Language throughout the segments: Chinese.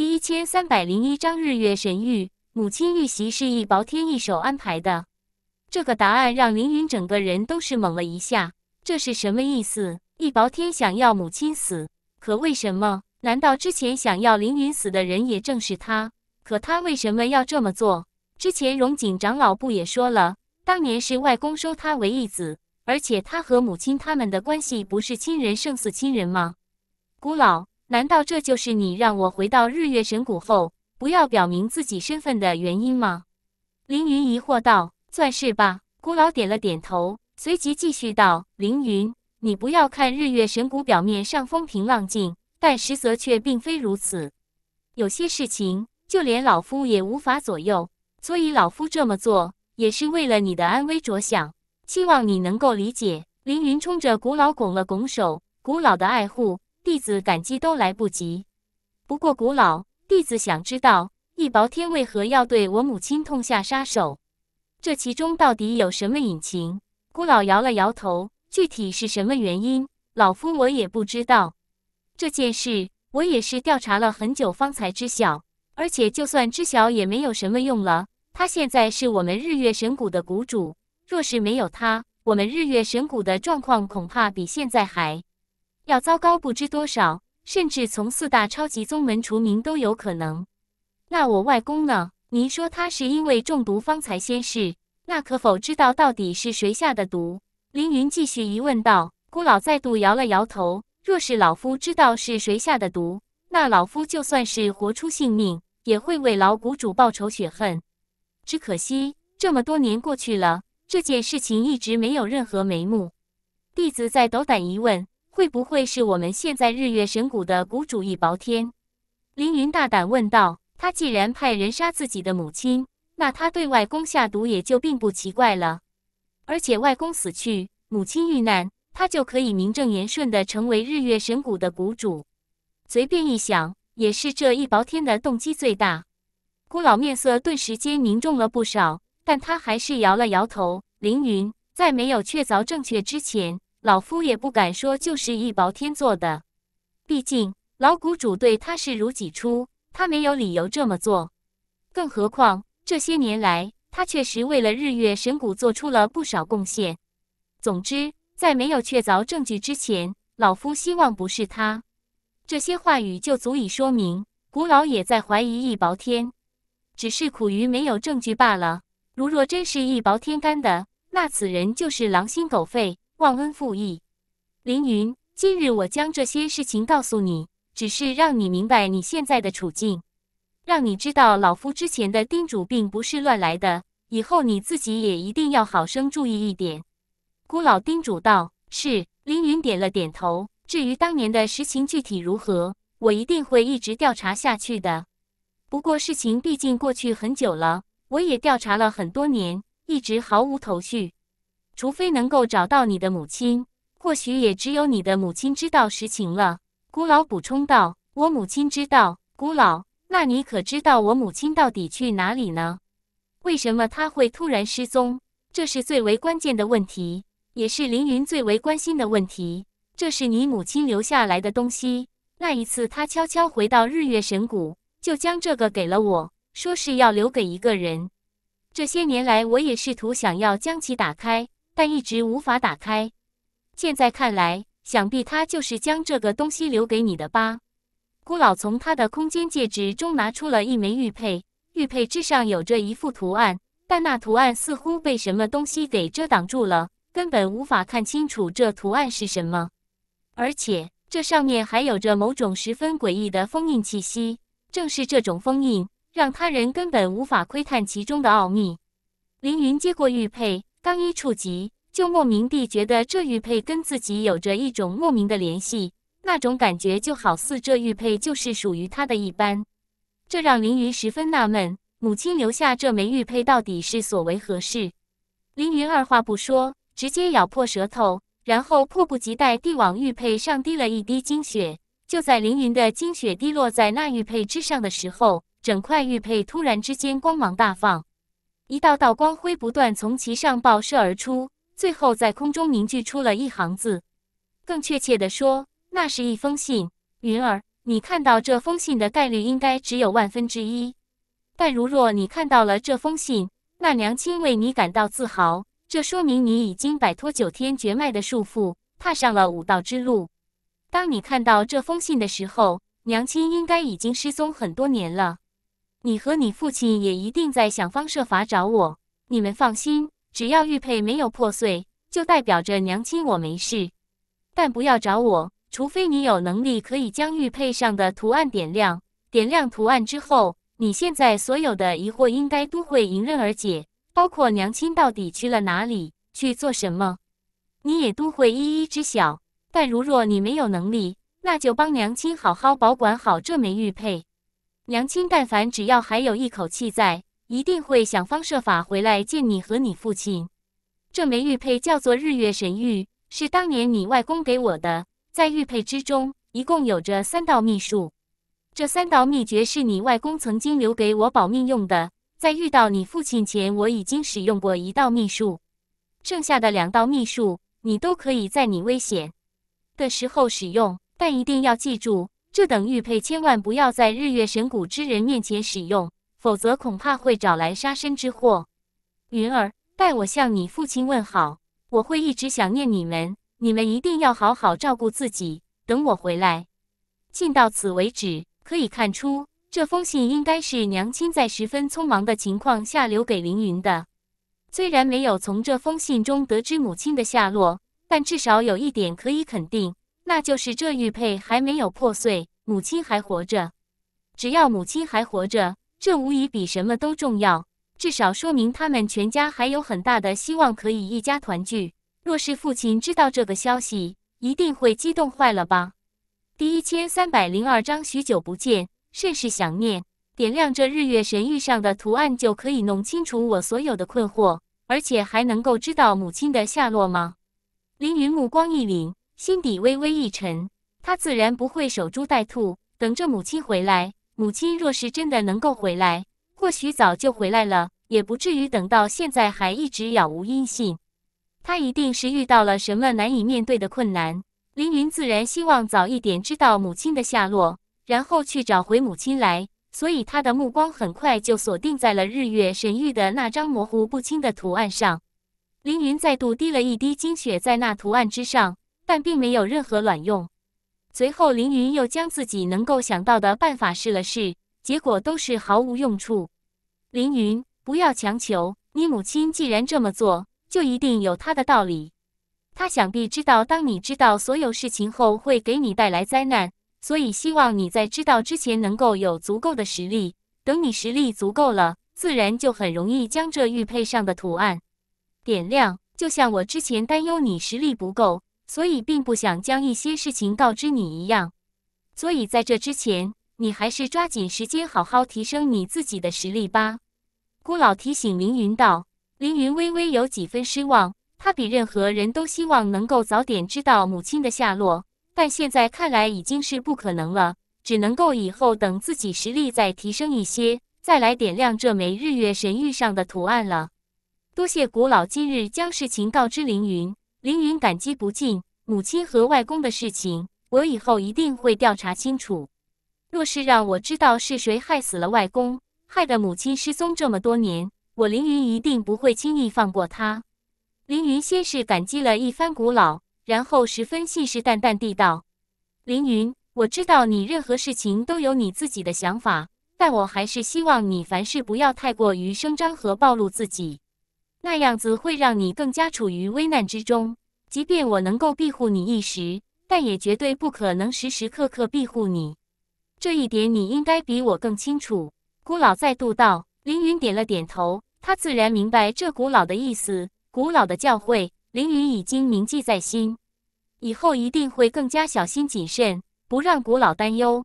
第一千三百零一章日月神域，母亲遇袭是易薄天一手安排的。这个答案让凌云整个人都是懵了一下，这是什么意思？易薄天想要母亲死，可为什么？难道之前想要凌云死的人也正是他？可他为什么要这么做？之前荣景长老不也说了，当年是外公收他为义子，而且他和母亲他们的关系不是亲人胜似亲人吗？古老。难道这就是你让我回到日月神谷后不要表明自己身份的原因吗？凌云疑惑道：“算是吧。”古老点了点头，随即继续道：“凌云，你不要看日月神谷表面上风平浪静，但实则却并非如此。有些事情就连老夫也无法左右，所以老夫这么做也是为了你的安危着想，希望你能够理解。”凌云冲着古老拱了拱手，古老的爱护。弟子感激都来不及，不过古老，弟子想知道易薄天为何要对我母亲痛下杀手，这其中到底有什么隐情？古老摇了摇头，具体是什么原因，老夫我也不知道。这件事我也是调查了很久方才知晓，而且就算知晓也没有什么用了。他现在是我们日月神谷的谷主，若是没有他，我们日月神谷的状况恐怕比现在还……要糟糕不知多少，甚至从四大超级宗门除名都有可能。那我外公呢？您说他是因为中毒方才仙逝，那可否知道到底是谁下的毒？凌云继续疑问道。孤老再度摇了摇头。若是老夫知道是谁下的毒，那老夫就算是活出性命，也会为老谷主报仇雪恨。只可惜这么多年过去了，这件事情一直没有任何眉目。弟子再斗胆一问。会不会是我们现在日月神谷的谷主易薄天？凌云大胆问道。他既然派人杀自己的母亲，那他对外公下毒也就并不奇怪了。而且外公死去，母亲遇难，他就可以名正言顺的成为日月神谷的谷主。随便一想，也是这易薄天的动机最大。孤老面色顿时间凝重了不少，但他还是摇了摇头。凌云，在没有确凿正确之前。老夫也不敢说就是易薄天做的，毕竟老谷主对他视如己出，他没有理由这么做。更何况这些年来，他确实为了日月神谷做出了不少贡献。总之，在没有确凿证据之前，老夫希望不是他。这些话语就足以说明古老也在怀疑易薄天，只是苦于没有证据罢了。如若真是易薄天干的，那此人就是狼心狗肺。忘恩负义，凌云，今日我将这些事情告诉你，只是让你明白你现在的处境，让你知道老夫之前的叮嘱并不是乱来的。以后你自己也一定要好生注意一点。孤老叮嘱道：“是。”凌云点了点头。至于当年的实情具体如何，我一定会一直调查下去的。不过事情毕竟过去很久了，我也调查了很多年，一直毫无头绪。除非能够找到你的母亲，或许也只有你的母亲知道实情了。古老补充道：“我母亲知道。”古老，那你可知道我母亲到底去哪里呢？为什么她会突然失踪？这是最为关键的问题，也是凌云最为关心的问题。这是你母亲留下来的东西。那一次，他悄悄回到日月神谷，就将这个给了我，说是要留给一个人。这些年来，我也试图想要将其打开。但一直无法打开。现在看来，想必他就是将这个东西留给你的吧。孤老从他的空间戒指中拿出了一枚玉佩，玉佩之上有着一幅图案，但那图案似乎被什么东西给遮挡住了，根本无法看清楚这图案是什么。而且这上面还有着某种十分诡异的封印气息，正是这种封印让他人根本无法窥探其中的奥秘。凌云接过玉佩。刚一触及，就莫名地觉得这玉佩跟自己有着一种莫名的联系，那种感觉就好似这玉佩就是属于他的一般，这让凌云十分纳闷，母亲留下这枚玉佩到底是所为何事？凌云二话不说，直接咬破舌头，然后迫不及待地往玉佩上滴了一滴精血。就在凌云的精血滴落在那玉佩之上的时候，整块玉佩突然之间光芒大放。一道道光辉不断从其上爆射而出，最后在空中凝聚出了一行字。更确切的说，那是一封信。云儿，你看到这封信的概率应该只有万分之一。但如若你看到了这封信，那娘亲为你感到自豪。这说明你已经摆脱九天绝脉的束缚，踏上了武道之路。当你看到这封信的时候，娘亲应该已经失踪很多年了。你和你父亲也一定在想方设法找我，你们放心，只要玉佩没有破碎，就代表着娘亲我没事。但不要找我，除非你有能力可以将玉佩上的图案点亮。点亮图案之后，你现在所有的疑惑应该都会迎刃而解，包括娘亲到底去了哪里，去做什么，你也都会一一知晓。但如若你没有能力，那就帮娘亲好好保管好这枚玉佩。娘亲，但凡只要还有一口气在，一定会想方设法回来见你和你父亲。这枚玉佩叫做日月神玉，是当年你外公给我的。在玉佩之中，一共有着三道秘术。这三道秘诀是你外公曾经留给我保命用的。在遇到你父亲前，我已经使用过一道秘术，剩下的两道秘术你都可以在你危险的时候使用，但一定要记住。这等玉佩千万不要在日月神谷之人面前使用，否则恐怕会找来杀身之祸。云儿，代我向你父亲问好，我会一直想念你们。你们一定要好好照顾自己，等我回来。信到此为止。可以看出，这封信应该是娘亲在十分匆忙的情况下留给凌云的。虽然没有从这封信中得知母亲的下落，但至少有一点可以肯定。那就是这玉佩还没有破碎，母亲还活着。只要母亲还活着，这无疑比什么都重要。至少说明他们全家还有很大的希望可以一家团聚。若是父亲知道这个消息，一定会激动坏了吧？第一千三百零二章，许久不见，甚是想念。点亮这日月神域上的图案，就可以弄清楚我所有的困惑，而且还能够知道母亲的下落吗？凌云目光一凛。心底微微一沉，他自然不会守株待兔，等着母亲回来。母亲若是真的能够回来，或许早就回来了，也不至于等到现在还一直杳无音信。他一定是遇到了什么难以面对的困难。凌云自然希望早一点知道母亲的下落，然后去找回母亲来。所以他的目光很快就锁定在了日月神域的那张模糊不清的图案上。凌云再度滴了一滴精血在那图案之上。但并没有任何卵用。随后，凌云又将自己能够想到的办法试了试，结果都是毫无用处。凌云，不要强求。你母亲既然这么做，就一定有她的道理。她想必知道，当你知道所有事情后，会给你带来灾难，所以希望你在知道之前能够有足够的实力。等你实力足够了，自然就很容易将这玉佩上的图案点亮。就像我之前担忧你实力不够。所以并不想将一些事情告知你一样，所以在这之前，你还是抓紧时间好好提升你自己的实力吧。古老提醒凌云道。凌云微微有几分失望，他比任何人都希望能够早点知道母亲的下落，但现在看来已经是不可能了，只能够以后等自己实力再提升一些，再来点亮这枚日月神玉上的图案了。多谢古老今日将事情告知凌云，凌云感激不尽。母亲和外公的事情，我以后一定会调查清楚。若是让我知道是谁害死了外公，害得母亲失踪这么多年，我凌云一定不会轻易放过他。凌云先是感激了一番古老，然后十分信誓旦旦地道：“凌云，我知道你任何事情都有你自己的想法，但我还是希望你凡事不要太过于声张和暴露自己，那样子会让你更加处于危难之中。”即便我能够庇护你一时，但也绝对不可能时时刻刻庇护你。这一点你应该比我更清楚。”古老再度道。凌云点了点头，他自然明白这古老的意思。古老的教诲，凌云已经铭记在心，以后一定会更加小心谨慎，不让古老担忧。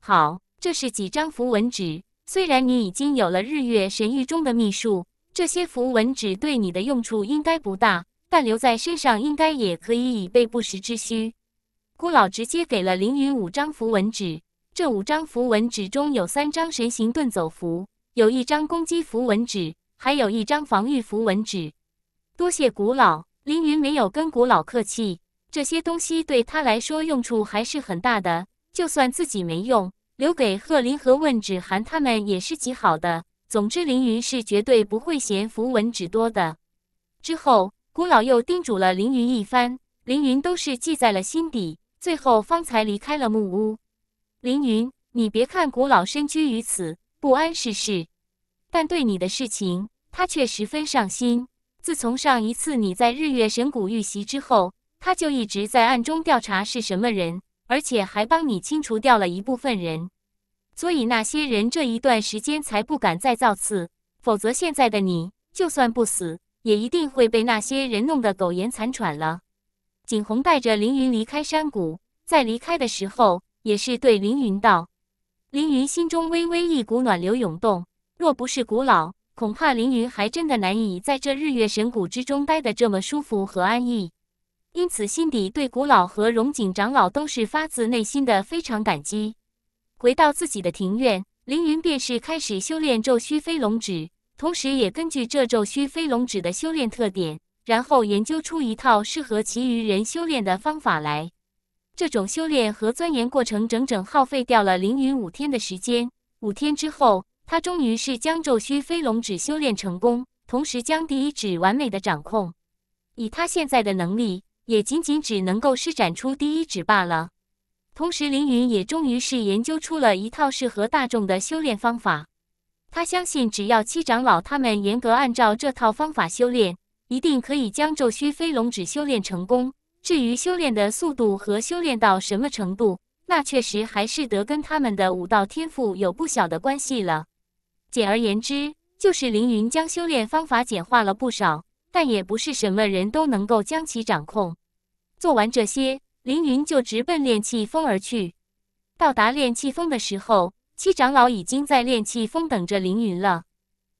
好，这是几张符文纸。虽然你已经有了日月神域中的秘术，这些符文纸对你的用处应该不大。但留在身上应该也可以以备不时之需。孤老直接给了凌云五张符文纸，这五张符文纸中有三张神行遁走符，有一张攻击符文纸，还有一张防御符文纸。多谢孤老，凌云没有跟古老客气。这些东西对他来说用处还是很大的，就算自己没用，留给贺林和问芷涵他们也是极好的。总之，凌云是绝对不会嫌符文纸多的。之后。古老又叮嘱了凌云一番，凌云都是记在了心底。最后方才离开了木屋。凌云，你别看古老身居于此，不谙世事，但对你的事情，他却十分上心。自从上一次你在日月神谷遇袭之后，他就一直在暗中调查是什么人，而且还帮你清除掉了一部分人。所以那些人这一段时间才不敢再造次，否则现在的你就算不死。也一定会被那些人弄得苟延残喘了。景洪带着凌云离开山谷，在离开的时候，也是对凌云道：“凌云心中微微一股暖流涌动。若不是古老，恐怕凌云还真的难以在这日月神谷之中待得这么舒服和安逸。因此，心底对古老和荣景长老都是发自内心的非常感激。”回到自己的庭院，凌云便是开始修炼咒虚飞龙指。同时，也根据这咒虚飞龙指的修炼特点，然后研究出一套适合其余人修炼的方法来。这种修炼和钻研过程，整整耗费掉了凌云五天的时间。五天之后，他终于是将咒虚飞龙指修炼成功，同时将第一指完美的掌控。以他现在的能力，也仅仅只能够施展出第一指罢了。同时，凌云也终于是研究出了一套适合大众的修炼方法。他相信，只要七长老他们严格按照这套方法修炼，一定可以将咒虚飞龙指修炼成功。至于修炼的速度和修炼到什么程度，那确实还是得跟他们的武道天赋有不小的关系了。简而言之，就是凌云将修炼方法简化了不少，但也不是什么人都能够将其掌控。做完这些，凌云就直奔炼气峰而去。到达炼气峰的时候。七长老已经在炼气峰等着凌云了。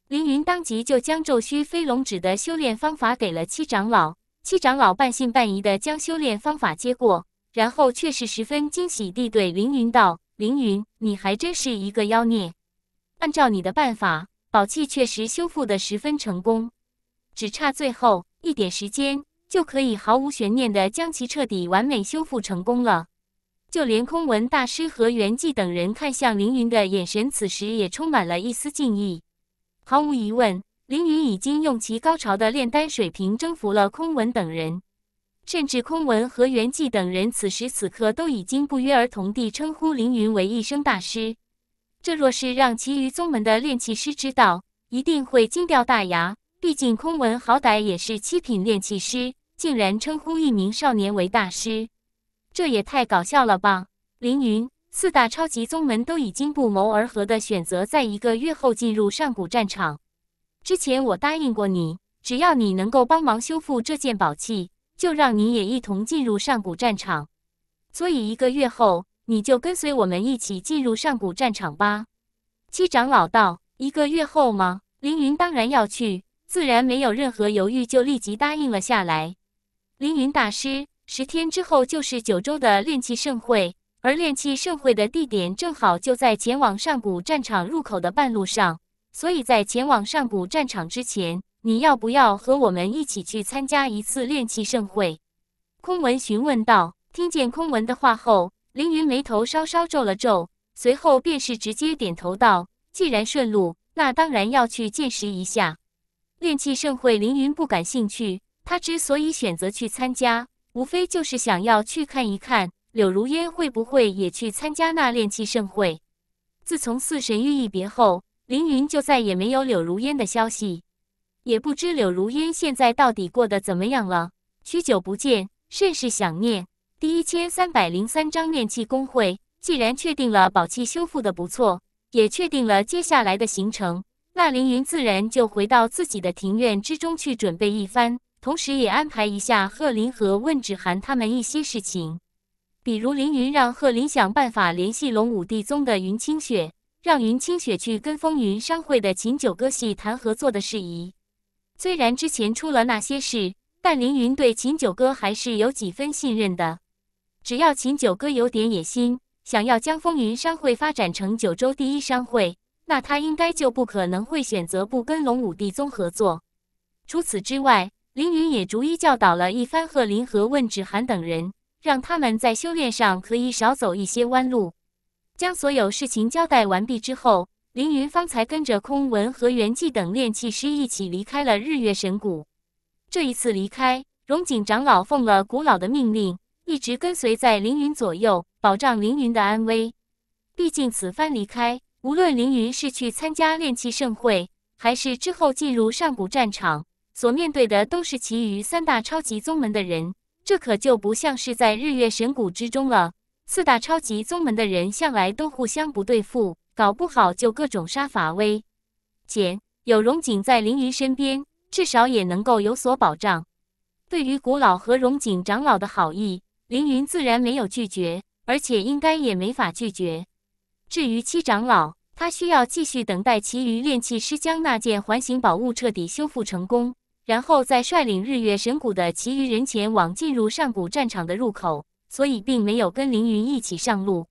凌云当即就将咒虚飞龙指的修炼方法给了七长老。七长老半信半疑的将修炼方法接过，然后却是十分惊喜地对凌云道：“凌云，你还真是一个妖孽！按照你的办法，宝器确实修复的十分成功，只差最后一点时间，就可以毫无悬念的将其彻底完美修复成功了。”就连空文大师和袁记等人看向凌云的眼神，此时也充满了一丝敬意。毫无疑问，凌云已经用其高超的炼丹水平征服了空文等人，甚至空文和袁记等人此时此刻都已经不约而同地称呼凌云为一声大师。这若是让其余宗门的炼器师知道，一定会惊掉大牙。毕竟空文好歹也是七品炼器师，竟然称呼一名少年为大师。这也太搞笑了吧！凌云，四大超级宗门都已经不谋而合的选择在一个月后进入上古战场。之前我答应过你，只要你能够帮忙修复这件宝器，就让你也一同进入上古战场。所以一个月后，你就跟随我们一起进入上古战场吧。七长老道：“一个月后吗？”凌云当然要去，自然没有任何犹豫，就立即答应了下来。凌云大师。十天之后就是九州的炼气盛会，而炼气盛会的地点正好就在前往上古战场入口的半路上，所以在前往上古战场之前，你要不要和我们一起去参加一次炼气盛会？空文询问道。听见空文的话后，凌云眉头稍稍皱了皱，随后便是直接点头道：“既然顺路，那当然要去见识一下炼气盛会。”凌云不感兴趣，他之所以选择去参加。无非就是想要去看一看柳如烟会不会也去参加那炼气盛会。自从四神域一别后，凌云就再也没有柳如烟的消息，也不知柳如烟现在到底过得怎么样了。许久不见，甚是想念。第一千三百零三章炼气工会。既然确定了宝器修复的不错，也确定了接下来的行程，那凌云自然就回到自己的庭院之中去准备一番。同时，也安排一下贺林和问芷涵他们一些事情，比如凌云让贺林想办法联系龙武帝宗的云清雪，让云清雪去跟风云商会的秦九哥系谈合作的事宜。虽然之前出了那些事，但凌云对秦九哥还是有几分信任的。只要秦九哥有点野心，想要将风云商会发展成九州第一商会，那他应该就不可能会选择不跟龙武帝宗合作。除此之外，凌云也逐一教导了一番贺林和问芷涵等人，让他们在修炼上可以少走一些弯路。将所有事情交代完毕之后，凌云方才跟着空文和袁记等炼器师一起离开了日月神谷。这一次离开，荣景长老奉了古老的命令，一直跟随在凌云左右，保障凌云的安危。毕竟此番离开，无论凌云是去参加炼器盛会，还是之后进入上古战场。所面对的都是其余三大超级宗门的人，这可就不像是在日月神谷之中了。四大超级宗门的人向来都互相不对付，搞不好就各种杀伐威。简有荣景在凌云身边，至少也能够有所保障。对于古老和荣景长老的好意，凌云自然没有拒绝，而且应该也没法拒绝。至于七长老，他需要继续等待其余炼器师将那件环形宝物彻底修复成功。然后再率领日月神谷的其余人前往进入上古战场的入口，所以并没有跟凌云一起上路。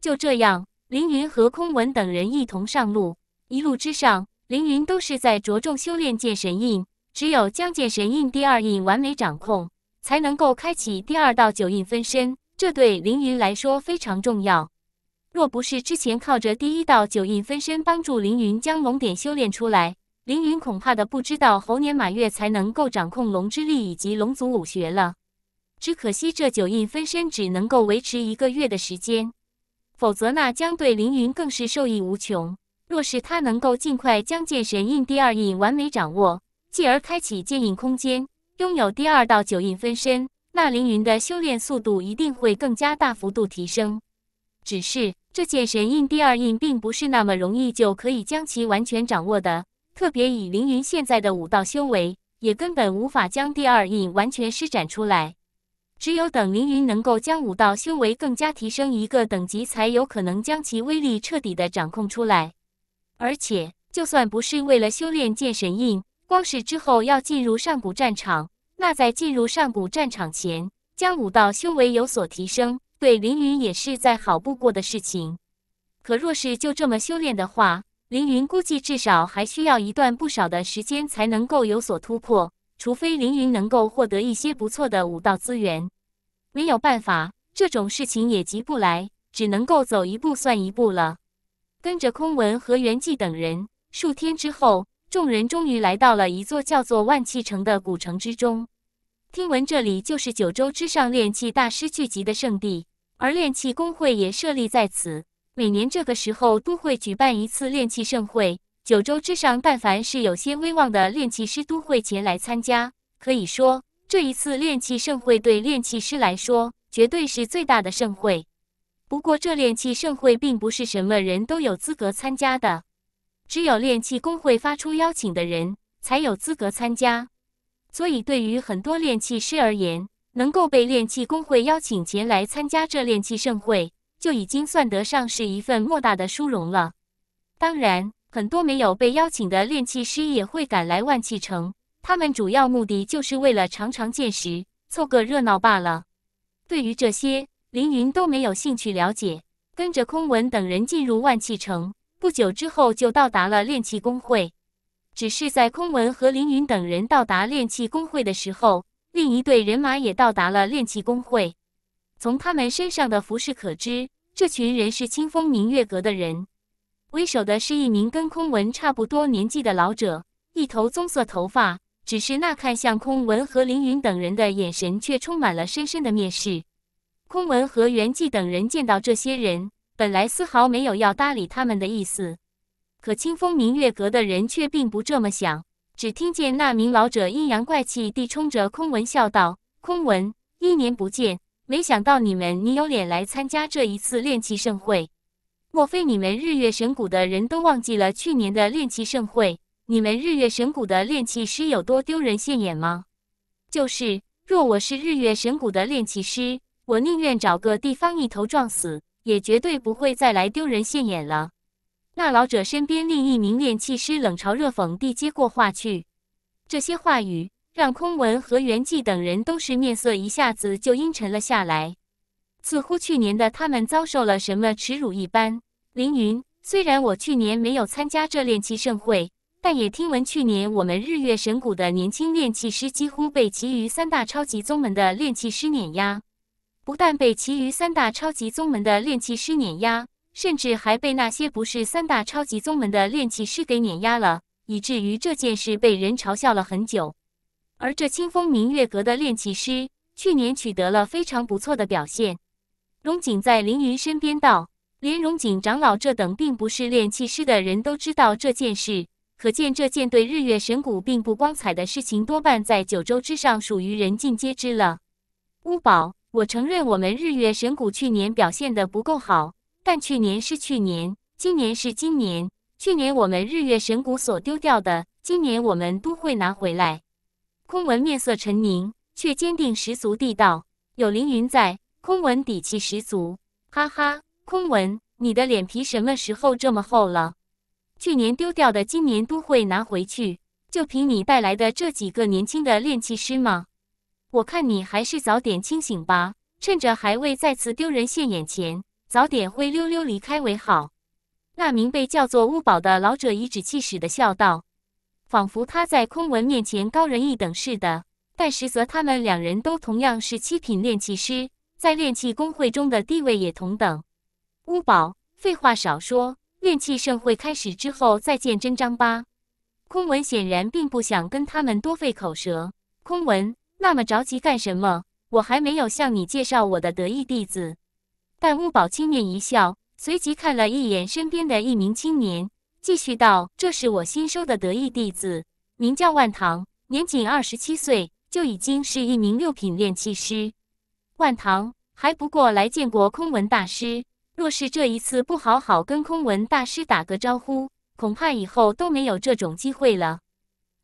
就这样，凌云和空文等人一同上路。一路之上，凌云都是在着重修炼剑神印，只有将剑神印第二印完美掌控，才能够开启第二道九印分身。这对凌云来说非常重要。若不是之前靠着第一道九印分身帮助凌云将龙点修炼出来，凌云恐怕的不知道猴年马月才能够掌控龙之力以及龙族武学了。只可惜这九印分身只能够维持一个月的时间，否则那将对凌云更是受益无穷。若是他能够尽快将剑神印第二印完美掌握，继而开启剑印空间，拥有第二道九印分身，那凌云的修炼速度一定会更加大幅度提升。只是这剑神印第二印并不是那么容易就可以将其完全掌握的。特别以凌云现在的武道修为，也根本无法将第二印完全施展出来。只有等凌云能够将武道修为更加提升一个等级，才有可能将其威力彻底的掌控出来。而且，就算不是为了修炼剑神印，光是之后要进入上古战场，那在进入上古战场前，将武道修为有所提升，对凌云也是再好不过的事情。可若是就这么修炼的话，凌云估计至少还需要一段不少的时间才能够有所突破，除非凌云能够获得一些不错的武道资源。没有办法，这种事情也急不来，只能够走一步算一步了。跟着空文和元寂等人，数天之后，众人终于来到了一座叫做万气城的古城之中。听闻这里就是九州之上炼气大师聚集的圣地，而炼气工会也设立在此。每年这个时候都会举办一次炼气盛会，九州之上但凡是有些威望的炼器师都会前来参加。可以说，这一次炼器盛会对炼器师来说绝对是最大的盛会。不过，这炼器盛会并不是什么人都有资格参加的，只有炼器工会发出邀请的人才有资格参加。所以，对于很多炼器师而言，能够被炼器工会邀请前来参加这炼器盛会。就已经算得上是一份莫大的殊荣了。当然，很多没有被邀请的炼器师也会赶来万气城，他们主要目的就是为了长长见识，凑个热闹罢了。对于这些，凌云都没有兴趣了解。跟着空文等人进入万气城，不久之后就到达了炼器工会。只是在空文和凌云等人到达炼器工会的时候，另一队人马也到达了炼器工会。从他们身上的服饰可知，这群人是清风明月阁的人。为首的是一名跟空文差不多年纪的老者，一头棕色头发，只是那看向空文和凌云等人的眼神却充满了深深的蔑视。空文和元寂等人见到这些人，本来丝毫没有要搭理他们的意思，可清风明月阁的人却并不这么想。只听见那名老者阴阳怪气地冲着空文笑道：“空文，一年不见。”没想到你们，你有脸来参加这一次炼气盛会？莫非你们日月神谷的人都忘记了去年的炼气盛会？你们日月神谷的炼气师有多丢人现眼吗？就是，若我是日月神谷的炼气师，我宁愿找个地方一头撞死，也绝对不会再来丢人现眼了。那老者身边另一名炼气师冷嘲热讽地接过话去，这些话语。让空文和元寂等人都是面色一下子就阴沉了下来，似乎去年的他们遭受了什么耻辱一般。凌云，虽然我去年没有参加这炼气盛会，但也听闻去年我们日月神谷的年轻炼气师几乎被其余三大超级宗门的炼气师碾压，不但被其余三大超级宗门的炼气师碾压，甚至还被那些不是三大超级宗门的炼气师给碾压了，以至于这件事被人嘲笑了很久。而这清风明月阁的炼气师去年取得了非常不错的表现。荣景在凌云身边道：“连荣景长老这等并不是炼气师的人都知道这件事，可见这件对日月神谷并不光彩的事情，多半在九州之上属于人尽皆知了。”乌宝，我承认我们日月神谷去年表现的不够好，但去年是去年，今年是今年，去年我们日月神谷所丢掉的，今年我们都会拿回来。空文面色沉凝，却坚定十足地道：“有凌云在，空文底气十足。”哈哈，空文，你的脸皮什么时候这么厚了？去年丢掉的，今年都会拿回去。就凭你带来的这几个年轻的炼气师吗？我看你还是早点清醒吧，趁着还未再次丢人现眼前，早点灰溜溜离开为好。”那名被叫做乌宝的老者颐指气使的笑道。仿佛他在空文面前高人一等似的，但实则他们两人都同样是七品炼气师，在炼气工会中的地位也同等。乌宝，废话少说，炼气盛会开始之后再见真章吧。空文显然并不想跟他们多费口舌。空文，那么着急干什么？我还没有向你介绍我的得意弟子。但乌宝轻蔑一笑，随即看了一眼身边的一名青年。继续道：“这是我新收的得意弟子，名叫万堂，年仅二十七岁，就已经是一名六品炼气师。万堂还不过来见过空文大师，若是这一次不好好跟空文大师打个招呼，恐怕以后都没有这种机会了。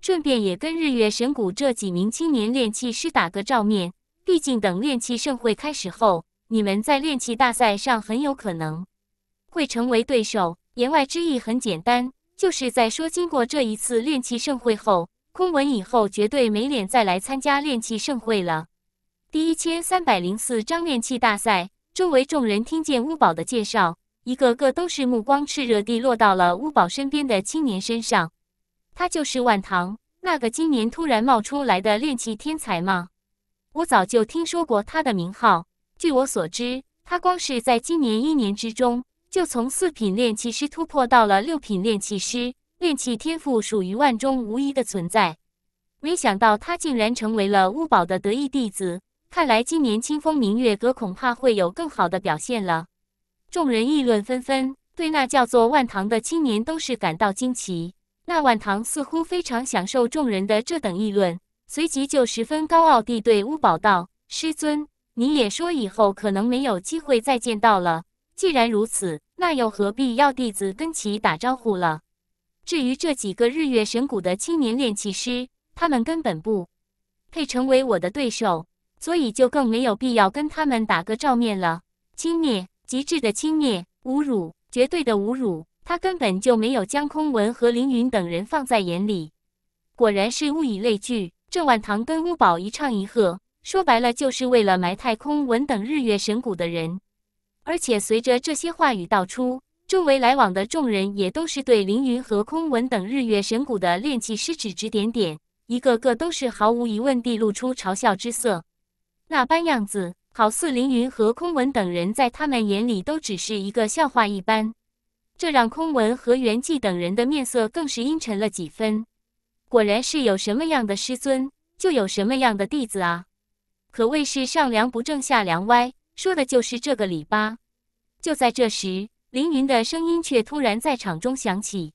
顺便也跟日月神谷这几名青年炼气师打个照面，毕竟等炼气盛会开始后，你们在炼气大赛上很有可能会成为对手。”言外之意很简单，就是在说，经过这一次炼气盛会后，空文以后绝对没脸再来参加炼气盛会了。第一千三百零四章炼气大赛。周围众人听见乌宝的介绍，一个个都是目光炽热地落到了乌宝身边的青年身上。他就是万堂那个今年突然冒出来的炼气天才吗？我早就听说过他的名号。据我所知，他光是在今年一年之中。就从四品炼气师突破到了六品炼气师，炼气天赋属于万中无一的存在。没想到他竟然成为了乌宝的得意弟子，看来今年清风明月阁恐怕会有更好的表现了。众人议论纷纷，对那叫做万堂的青年都是感到惊奇。那万堂似乎非常享受众人的这等议论，随即就十分高傲地对乌宝道：“师尊，你也说以后可能没有机会再见到了。”既然如此，那又何必要弟子跟其打招呼了？至于这几个日月神谷的青年炼气师，他们根本不配成为我的对手，所以就更没有必要跟他们打个照面了。轻蔑，极致的轻蔑，侮辱，绝对的侮辱。他根本就没有将空文和凌云等人放在眼里。果然是物以类聚，郑晚唐跟乌宝一唱一和，说白了就是为了埋汰空文等日月神谷的人。而且随着这些话语道出，周围来往的众人也都是对凌云和空文等日月神谷的炼气师指指点点，一个个都是毫无疑问地露出嘲笑之色。那般样子，好似凌云和空文等人在他们眼里都只是一个笑话一般。这让空文和元寂等人的面色更是阴沉了几分。果然是有什么样的师尊，就有什么样的弟子啊，可谓是上梁不正下梁歪。说的就是这个理吧。就在这时，凌云的声音却突然在场中响起，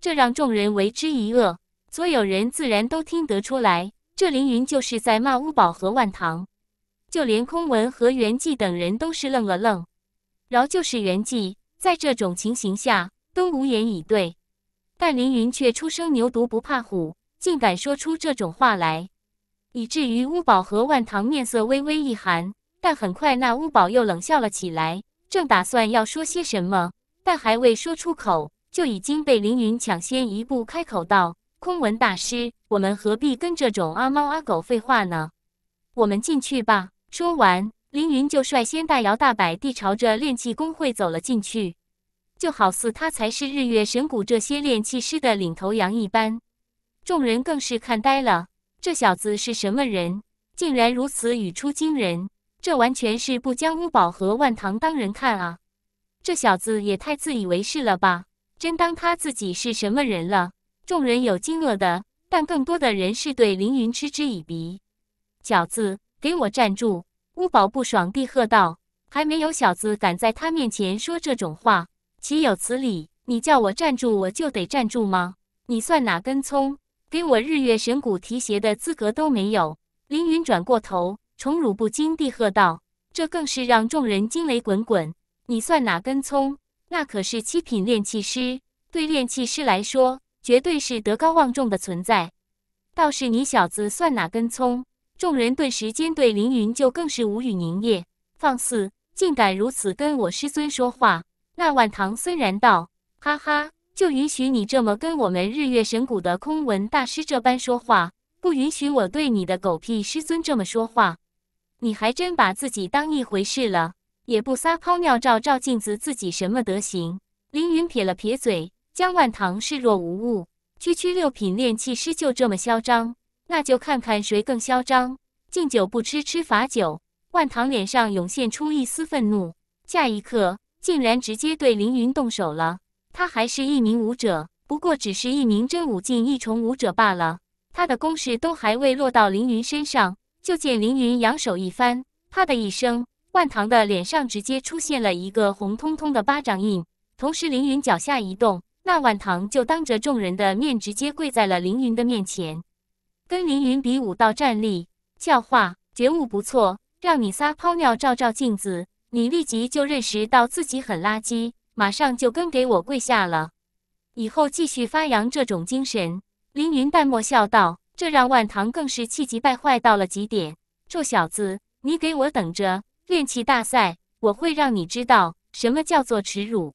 这让众人为之一愕。所有人自然都听得出来，这凌云就是在骂乌宝和万堂。就连空文和元寂等人都是愣了愣。饶就是元寂，在这种情形下都无言以对。但凌云却初生牛犊不怕虎，竟敢说出这种话来，以至于乌宝和万堂面色微微一寒。但很快，那乌宝又冷笑了起来，正打算要说些什么，但还未说出口，就已经被凌云抢先一步开口道：“空文大师，我们何必跟这种阿猫阿狗废话呢？我们进去吧。”说完，凌云就率先大摇大摆地朝着炼气工会走了进去，就好似他才是日月神谷这些炼气师的领头羊一般。众人更是看呆了，这小子是什么人？竟然如此语出惊人！这完全是不将乌宝和万堂当人看啊！这小子也太自以为是了吧！真当他自己是什么人了？众人有惊愕的，但更多的人是对凌云嗤之以鼻。小子，给我站住！乌宝不爽地喝道：“还没有小子敢在他面前说这种话，岂有此理！你叫我站住，我就得站住吗？你算哪根葱？给我日月神谷提鞋的资格都没有！”凌云转过头。宠辱不惊地喝道：“这更是让众人惊雷滚滚！你算哪根葱？那可是七品炼气师，对炼气师来说，绝对是德高望重的存在。倒是你小子算哪根葱？”众人顿时间对凌云就更是无语凝噎。放肆！竟敢如此跟我师尊说话！那晚唐虽然道：“哈哈，就允许你这么跟我们日月神谷的空闻大师这般说话，不允许我对你的狗屁师尊这么说话。”你还真把自己当一回事了，也不撒泡尿照照镜子，自己什么德行？凌云撇了撇嘴，江万堂视若无物，区区六品炼气师就这么嚣张？那就看看谁更嚣张！敬酒不吃吃罚酒。万堂脸上涌现出一丝愤怒，下一刻竟然直接对凌云动手了。他还是一名武者，不过只是一名真武境一重武者罢了，他的攻势都还未落到凌云身上。就见凌云扬手一翻，啪的一声，万堂的脸上直接出现了一个红彤彤的巴掌印。同时，凌云脚下一动，那万堂就当着众人的面直接跪在了凌云的面前，跟凌云比武到站立、教化、觉悟不错，让你撒泡尿照照镜子，你立即就认识到自己很垃圾，马上就跟给我跪下了。以后继续发扬这种精神。凌云淡漠笑道。这让万堂更是气急败坏到了极点。臭小子，你给我等着！炼气大赛，我会让你知道什么叫做耻辱。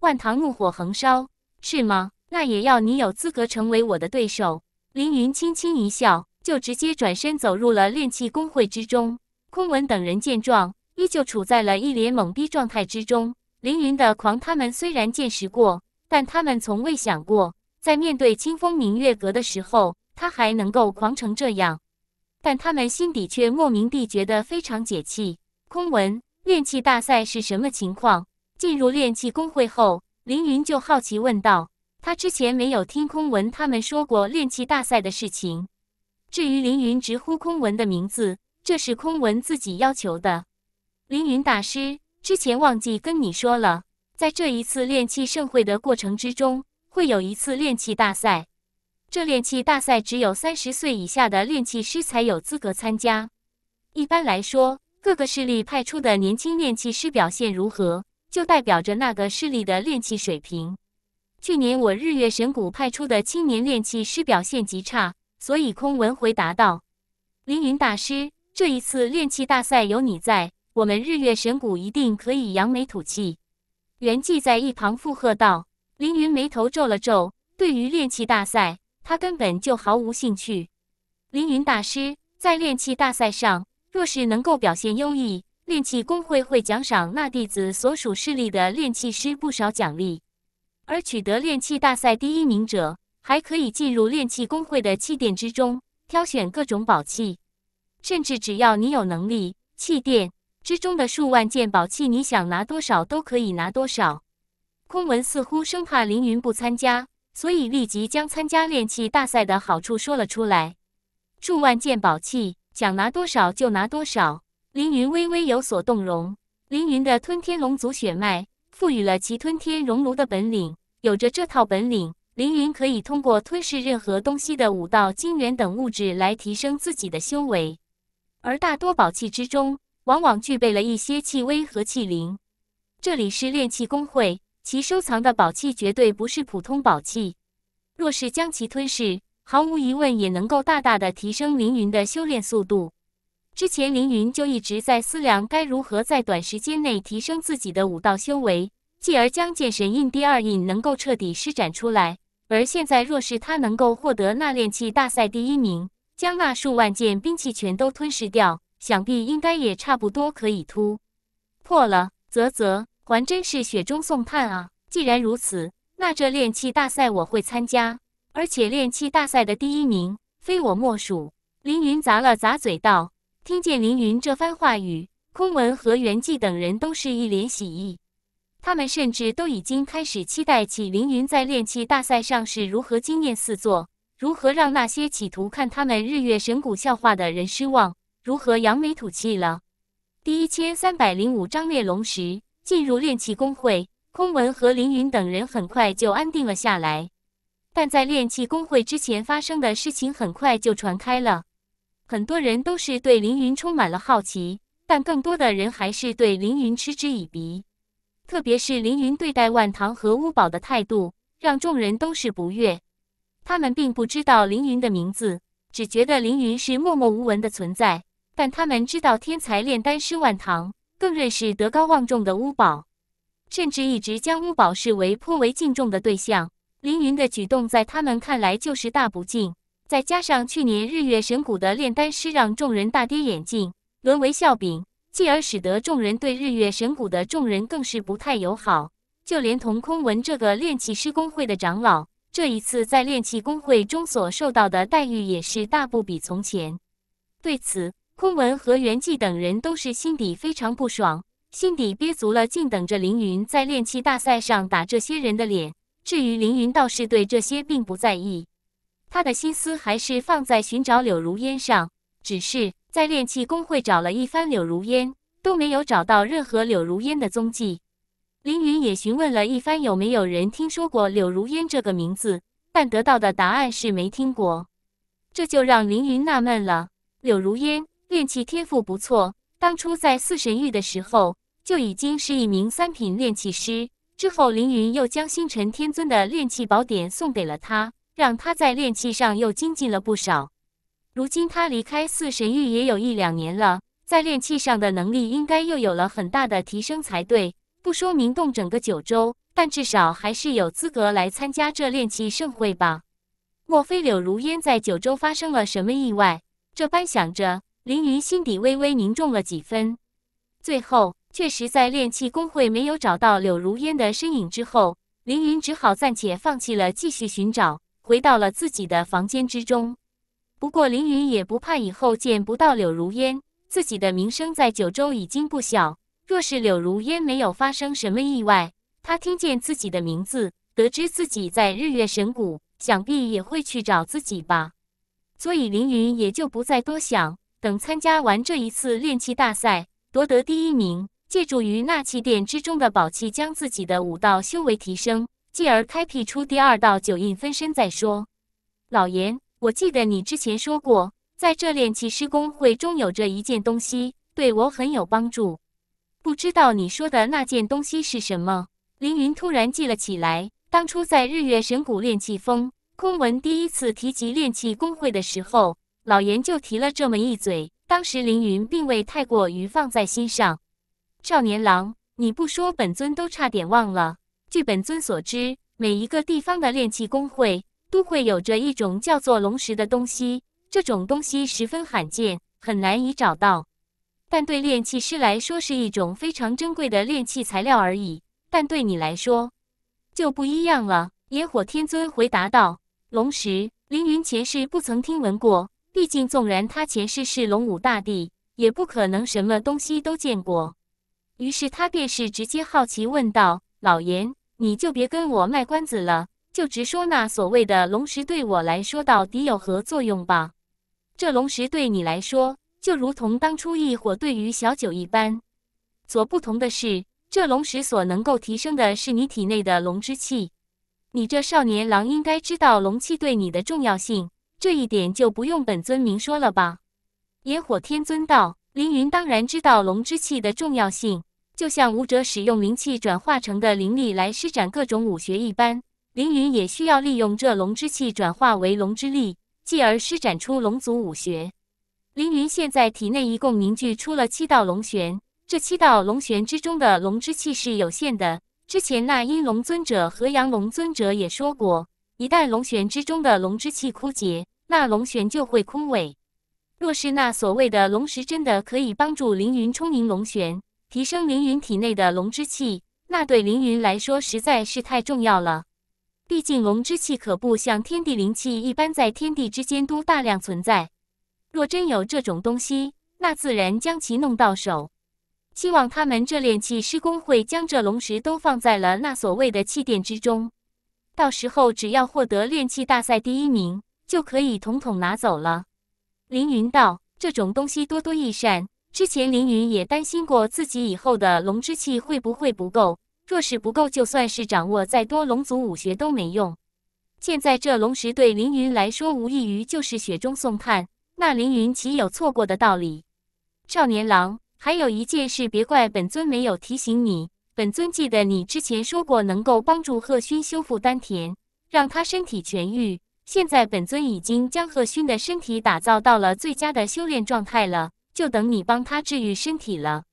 万堂怒火横烧，是吗？那也要你有资格成为我的对手。凌云轻轻一笑，就直接转身走入了炼气工会之中。空文等人见状，依旧处在了一脸懵逼状态之中。凌云的狂，他们虽然见识过，但他们从未想过，在面对清风明月阁的时候。他还能够狂成这样，但他们心底却莫名地觉得非常解气。空文炼器大赛是什么情况？进入炼器工会后，凌云就好奇问道。他之前没有听空文他们说过炼器大赛的事情。至于凌云直呼空文的名字，这是空文自己要求的。凌云大师，之前忘记跟你说了，在这一次炼器盛会的过程之中，会有一次炼器大赛。这炼器大赛只有三十岁以下的炼器师才有资格参加。一般来说，各个势力派出的年轻炼器师表现如何，就代表着那个势力的炼器水平。去年我日月神谷派出的青年炼器师表现极差，所以空文回答道：“凌云大师，这一次炼器大赛有你在，我们日月神谷一定可以扬眉吐气。”袁寂在一旁附和道：“凌云，眉头皱了皱，对于炼器大赛。”他根本就毫无兴趣。凌云大师在炼器大赛上，若是能够表现优异，炼器工会会奖赏那弟子所属势力的炼器师不少奖励；而取得炼器大赛第一名者，还可以进入炼器工会的气殿之中，挑选各种宝器。甚至只要你有能力，气殿之中的数万件宝器，你想拿多少都可以拿多少。空文似乎生怕凌云不参加。所以，立即将参加炼器大赛的好处说了出来。数万件宝器，想拿多少就拿多少。凌云微微有所动容。凌云的吞天龙族血脉赋予了其吞天熔炉的本领，有着这套本领，凌云可以通过吞噬任何东西的武道精元等物质来提升自己的修为。而大多宝器之中，往往具备了一些气威和气灵。这里是炼器工会。其收藏的宝器绝对不是普通宝器，若是将其吞噬，毫无疑问也能够大大的提升凌云的修炼速度。之前凌云就一直在思量该如何在短时间内提升自己的武道修为，继而将剑神印第二印能够彻底施展出来。而现在，若是他能够获得那炼器大赛第一名，将那数万件兵器全都吞噬掉，想必应该也差不多可以突破了。啧啧。还真是雪中送炭啊！既然如此，那这炼气大赛我会参加，而且炼气大赛的第一名非我莫属。凌云砸了砸嘴道。听见凌云这番话语，空文和袁寂等人都是一脸喜意，他们甚至都已经开始期待起凌云在炼气大赛上是如何惊艳四座，如何让那些企图看他们日月神谷笑话的人失望，如何扬眉吐气了。第一千三百零五章烈龙石。进入炼器工会，空文和凌云等人很快就安定了下来。但在炼器工会之前发生的事情很快就传开了，很多人都是对凌云充满了好奇，但更多的人还是对凌云嗤之以鼻。特别是凌云对待万堂和巫宝的态度，让众人都是不悦。他们并不知道凌云的名字，只觉得凌云是默默无闻的存在，但他们知道天才炼丹师万堂。更认识德高望重的乌宝，甚至一直将乌宝视为颇为敬重的对象。凌云的举动在他们看来就是大不敬。再加上去年日月神谷的炼丹师让众人大跌眼镜，沦为笑柄，继而使得众人对日月神谷的众人更是不太友好。就连同空文这个炼气师工会的长老，这一次在炼气工会中所受到的待遇也是大不比从前。对此。空文和元寂等人都是心底非常不爽，心底憋足了，劲，等着凌云在练气大赛上打这些人的脸。至于凌云，倒是对这些并不在意，他的心思还是放在寻找柳如烟上。只是在练气工会找了一番，柳如烟都没有找到任何柳如烟的踪迹。凌云也询问了一番，有没有人听说过柳如烟这个名字，但得到的答案是没听过，这就让凌云纳闷了：柳如烟。炼气天赋不错，当初在四神域的时候就已经是一名三品炼气师。之后凌云又将星辰天尊的炼气宝典送给了他，让他在炼气上又精进了不少。如今他离开四神域也有一两年了，在炼气上的能力应该又有了很大的提升才对。不说名动整个九州，但至少还是有资格来参加这炼气盛会吧？莫非柳如烟在九州发生了什么意外？这般想着。凌云心底微微凝重了几分，最后确实在炼器工会没有找到柳如烟的身影之后，凌云只好暂且放弃了继续寻找，回到了自己的房间之中。不过凌云也不怕以后见不到柳如烟，自己的名声在九州已经不小。若是柳如烟没有发生什么意外，他听见自己的名字，得知自己在日月神谷，想必也会去找自己吧。所以凌云也就不再多想。等参加完这一次炼气大赛，夺得第一名，借助于纳气殿之中的宝器，将自己的武道修为提升，继而开辟出第二道九印分身再说。老严，我记得你之前说过，在这炼气师工会中有着一件东西对我很有帮助，不知道你说的那件东西是什么？凌云突然记了起来，当初在日月神谷炼气峰，空文第一次提及炼气工会的时候。老严就提了这么一嘴，当时凌云并未太过于放在心上。少年郎，你不说，本尊都差点忘了。据本尊所知，每一个地方的炼器工会都会有着一种叫做龙石的东西，这种东西十分罕见，很难以找到，但对炼器师来说是一种非常珍贵的炼器材料而已。但对你来说就不一样了。野火天尊回答道：“龙石，凌云前世不曾听闻过。”毕竟，纵然他前世是龙武大帝，也不可能什么东西都见过。于是他便是直接好奇问道：“老严，你就别跟我卖关子了，就直说那所谓的龙石对我来说到底有何作用吧？这龙石对你来说，就如同当初一火对于小九一般。所不同的是，这龙石所能够提升的是你体内的龙之气。你这少年郎应该知道龙气对你的重要性。”这一点就不用本尊明说了吧？野火天尊道：“凌云当然知道龙之气的重要性，就像武者使用灵气转化成的灵力来施展各种武学一般，凌云也需要利用这龙之气转化为龙之力，继而施展出龙族武学。凌云现在体内一共凝聚出了七道龙旋，这七道龙旋之中的龙之气是有限的。之前那阴龙尊者和阳龙尊者也说过，一旦龙旋之中的龙之气枯竭。”那龙玄就会枯萎。若是那所谓的龙石真的可以帮助凌云充盈龙玄，提升凌云体内的龙之气，那对凌云来说实在是太重要了。毕竟龙之气可不像天地灵气一般在天地之间都大量存在。若真有这种东西，那自然将其弄到手。希望他们这炼气师工会将这龙石都放在了那所谓的气殿之中，到时候只要获得炼气大赛第一名。就可以统统拿走了。凌云道：“这种东西多多益善。之前凌云也担心过，自己以后的龙之气会不会不够？若是不够，就算是掌握再多龙族武学都没用。现在这龙石对凌云来说，无异于就是雪中送炭。那凌云岂有错过的道理？”少年郎，还有一件事，别怪本尊没有提醒你。本尊记得你之前说过，能够帮助贺勋修复丹田，让他身体痊愈。现在本尊已经将贺勋的身体打造到了最佳的修炼状态了，就等你帮他治愈身体了。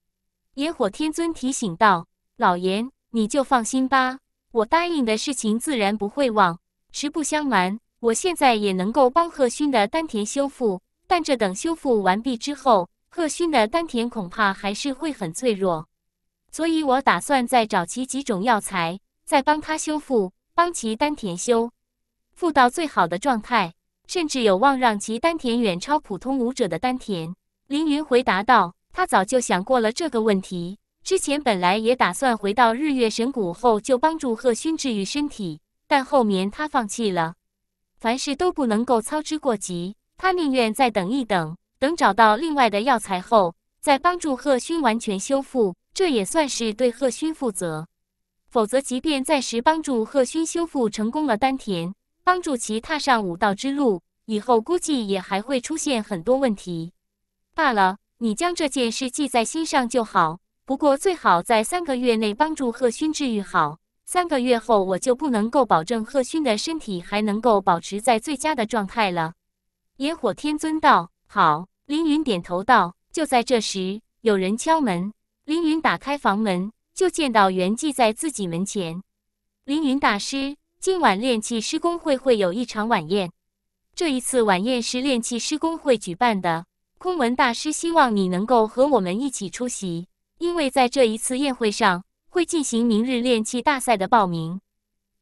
野火天尊提醒道：“老严，你就放心吧，我答应的事情自然不会忘。实不相瞒，我现在也能够帮贺勋的丹田修复，但这等修复完毕之后，贺勋的丹田恐怕还是会很脆弱，所以我打算再找齐几种药材，再帮他修复，帮其丹田修。”复到最好的状态，甚至有望让其丹田远超普通武者的丹田。凌云回答道：“他早就想过了这个问题，之前本来也打算回到日月神谷后就帮助贺勋治愈身体，但后面他放弃了。凡事都不能够操之过急，他宁愿再等一等，等找到另外的药材后，再帮助贺勋完全修复，这也算是对贺勋负责。否则，即便暂时帮助贺勋修复成功了丹田，帮助其踏上武道之路，以后估计也还会出现很多问题。罢了，你将这件事记在心上就好。不过最好在三个月内帮助贺勋治愈好。三个月后，我就不能够保证贺勋的身体还能够保持在最佳的状态了。野火天尊道：“好。”凌云点头道：“就在这时，有人敲门。”凌云打开房门，就见到元寂在自己门前。凌云大师。今晚炼气师工会会有一场晚宴，这一次晚宴是炼气师工会举办的。空文大师希望你能够和我们一起出席，因为在这一次宴会上会进行明日炼气大赛的报名。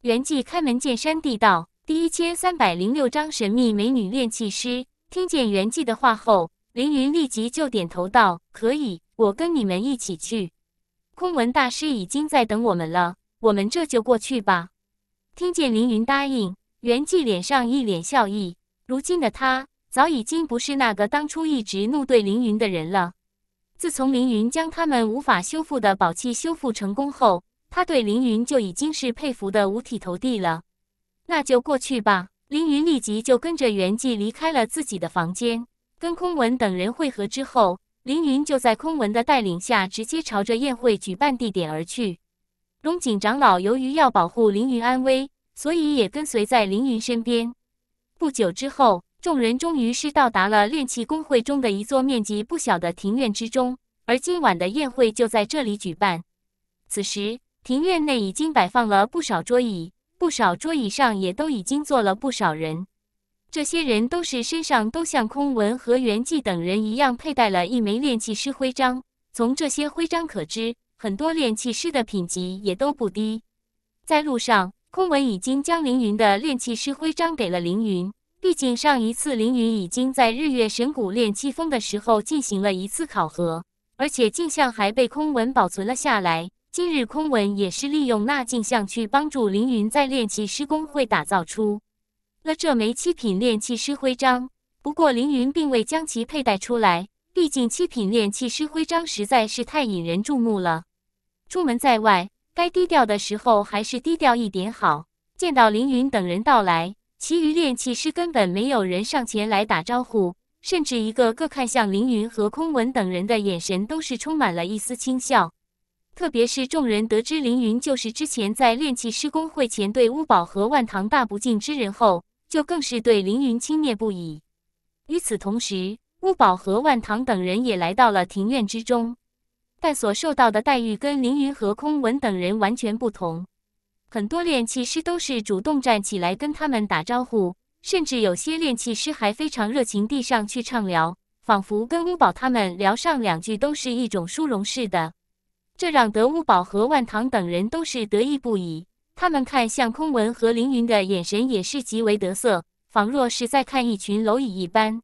元寂开门见山地道：“第一千三百零六章神秘美女炼气师。”听见元寂的话后，凌云立即就点头道：“可以，我跟你们一起去。空文大师已经在等我们了，我们这就过去吧。”听见凌云答应，袁季脸上一脸笑意。如今的他早已经不是那个当初一直怒对凌云的人了。自从凌云将他们无法修复的宝器修复成功后，他对凌云就已经是佩服的五体投地了。那就过去吧。凌云立即就跟着袁季离开了自己的房间，跟空文等人会合之后，凌云就在空文的带领下直接朝着宴会举办地点而去。龙井长老由于要保护凌云安危，所以也跟随在凌云身边。不久之后，众人终于是到达了炼器工会中的一座面积不小的庭院之中，而今晚的宴会就在这里举办。此时，庭院内已经摆放了不少桌椅，不少桌椅上也都已经坐了不少人。这些人都是身上都像空文和元寂等人一样佩戴了一枚炼器师徽章，从这些徽章可知。很多炼气师的品级也都不低，在路上，空文已经将凌云的炼气师徽章给了凌云。毕竟上一次凌云已经在日月神谷炼气峰的时候进行了一次考核，而且镜像还被空文保存了下来。今日空文也是利用那镜像去帮助凌云在炼气师工会打造出了这枚七品炼气师徽章。不过凌云并未将其佩戴出来，毕竟七品炼气师徽章实在是太引人注目了。出门在外，该低调的时候还是低调一点好。见到凌云等人到来，其余炼气师根本没有人上前来打招呼，甚至一个个看向凌云和空文等人的眼神都是充满了一丝轻笑。特别是众人得知凌云就是之前在炼气师公会前对乌宝和万堂大不敬之人后，就更是对凌云轻蔑不已。与此同时，乌宝和万堂等人也来到了庭院之中。但所受到的待遇跟凌云和空文等人完全不同。很多炼气师都是主动站起来跟他们打招呼，甚至有些炼气师还非常热情地上去畅聊，仿佛跟乌宝他们聊上两句都是一种殊荣似的。这让德乌宝和万堂等人都是得意不已。他们看向空文和凌云的眼神也是极为得色，仿若是在看一群蝼蚁一般。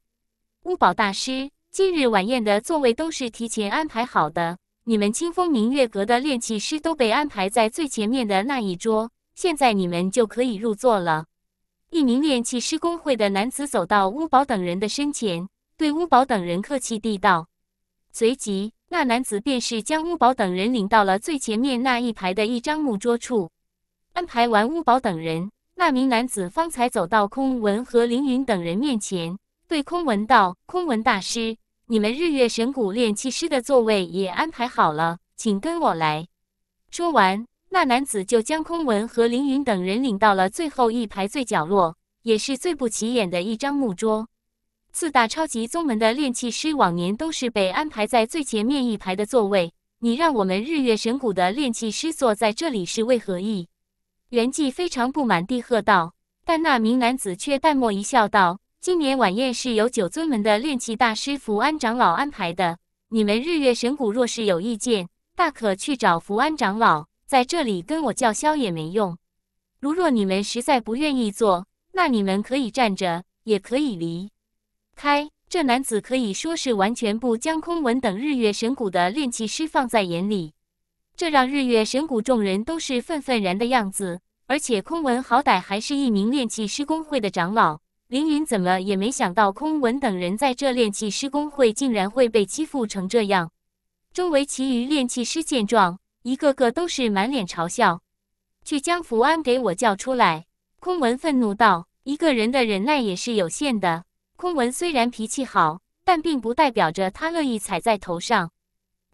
乌宝大师，今日晚宴的座位都是提前安排好的。你们清风明月阁的炼气师都被安排在最前面的那一桌，现在你们就可以入座了。一名炼气师工会的男子走到乌宝等人的身前，对乌宝等人客气地道。随即，那男子便是将乌宝等人领到了最前面那一排的一张木桌处，安排完乌宝等人，那名男子方才走到空文和凌云等人面前，对空文道：“空文大师。”你们日月神谷炼气师的座位也安排好了，请跟我来。说完，那男子就将空文和凌云等人领到了最后一排最角落，也是最不起眼的一张木桌。四大超级宗门的炼气师往年都是被安排在最前面一排的座位，你让我们日月神谷的炼气师坐在这里是为何意？元寂非常不满地喝道，但那名男子却淡漠一笑道。今年晚宴是由九尊门的炼器大师福安长老安排的。你们日月神谷若是有意见，大可去找福安长老，在这里跟我叫嚣也没用。如若你们实在不愿意坐，那你们可以站着，也可以离开。这男子可以说是完全不将空文等日月神谷的炼器师放在眼里，这让日月神谷众人都是愤愤然的样子。而且空文好歹还是一名炼器师工会的长老。凌云怎么也没想到，空文等人在这炼器师工会竟然会被欺负成这样。周围其余炼器师见状，一个个都是满脸嘲笑。去将福安给我叫出来！空文愤怒道：“一个人的忍耐也是有限的。空文虽然脾气好，但并不代表着他乐意踩在头上。”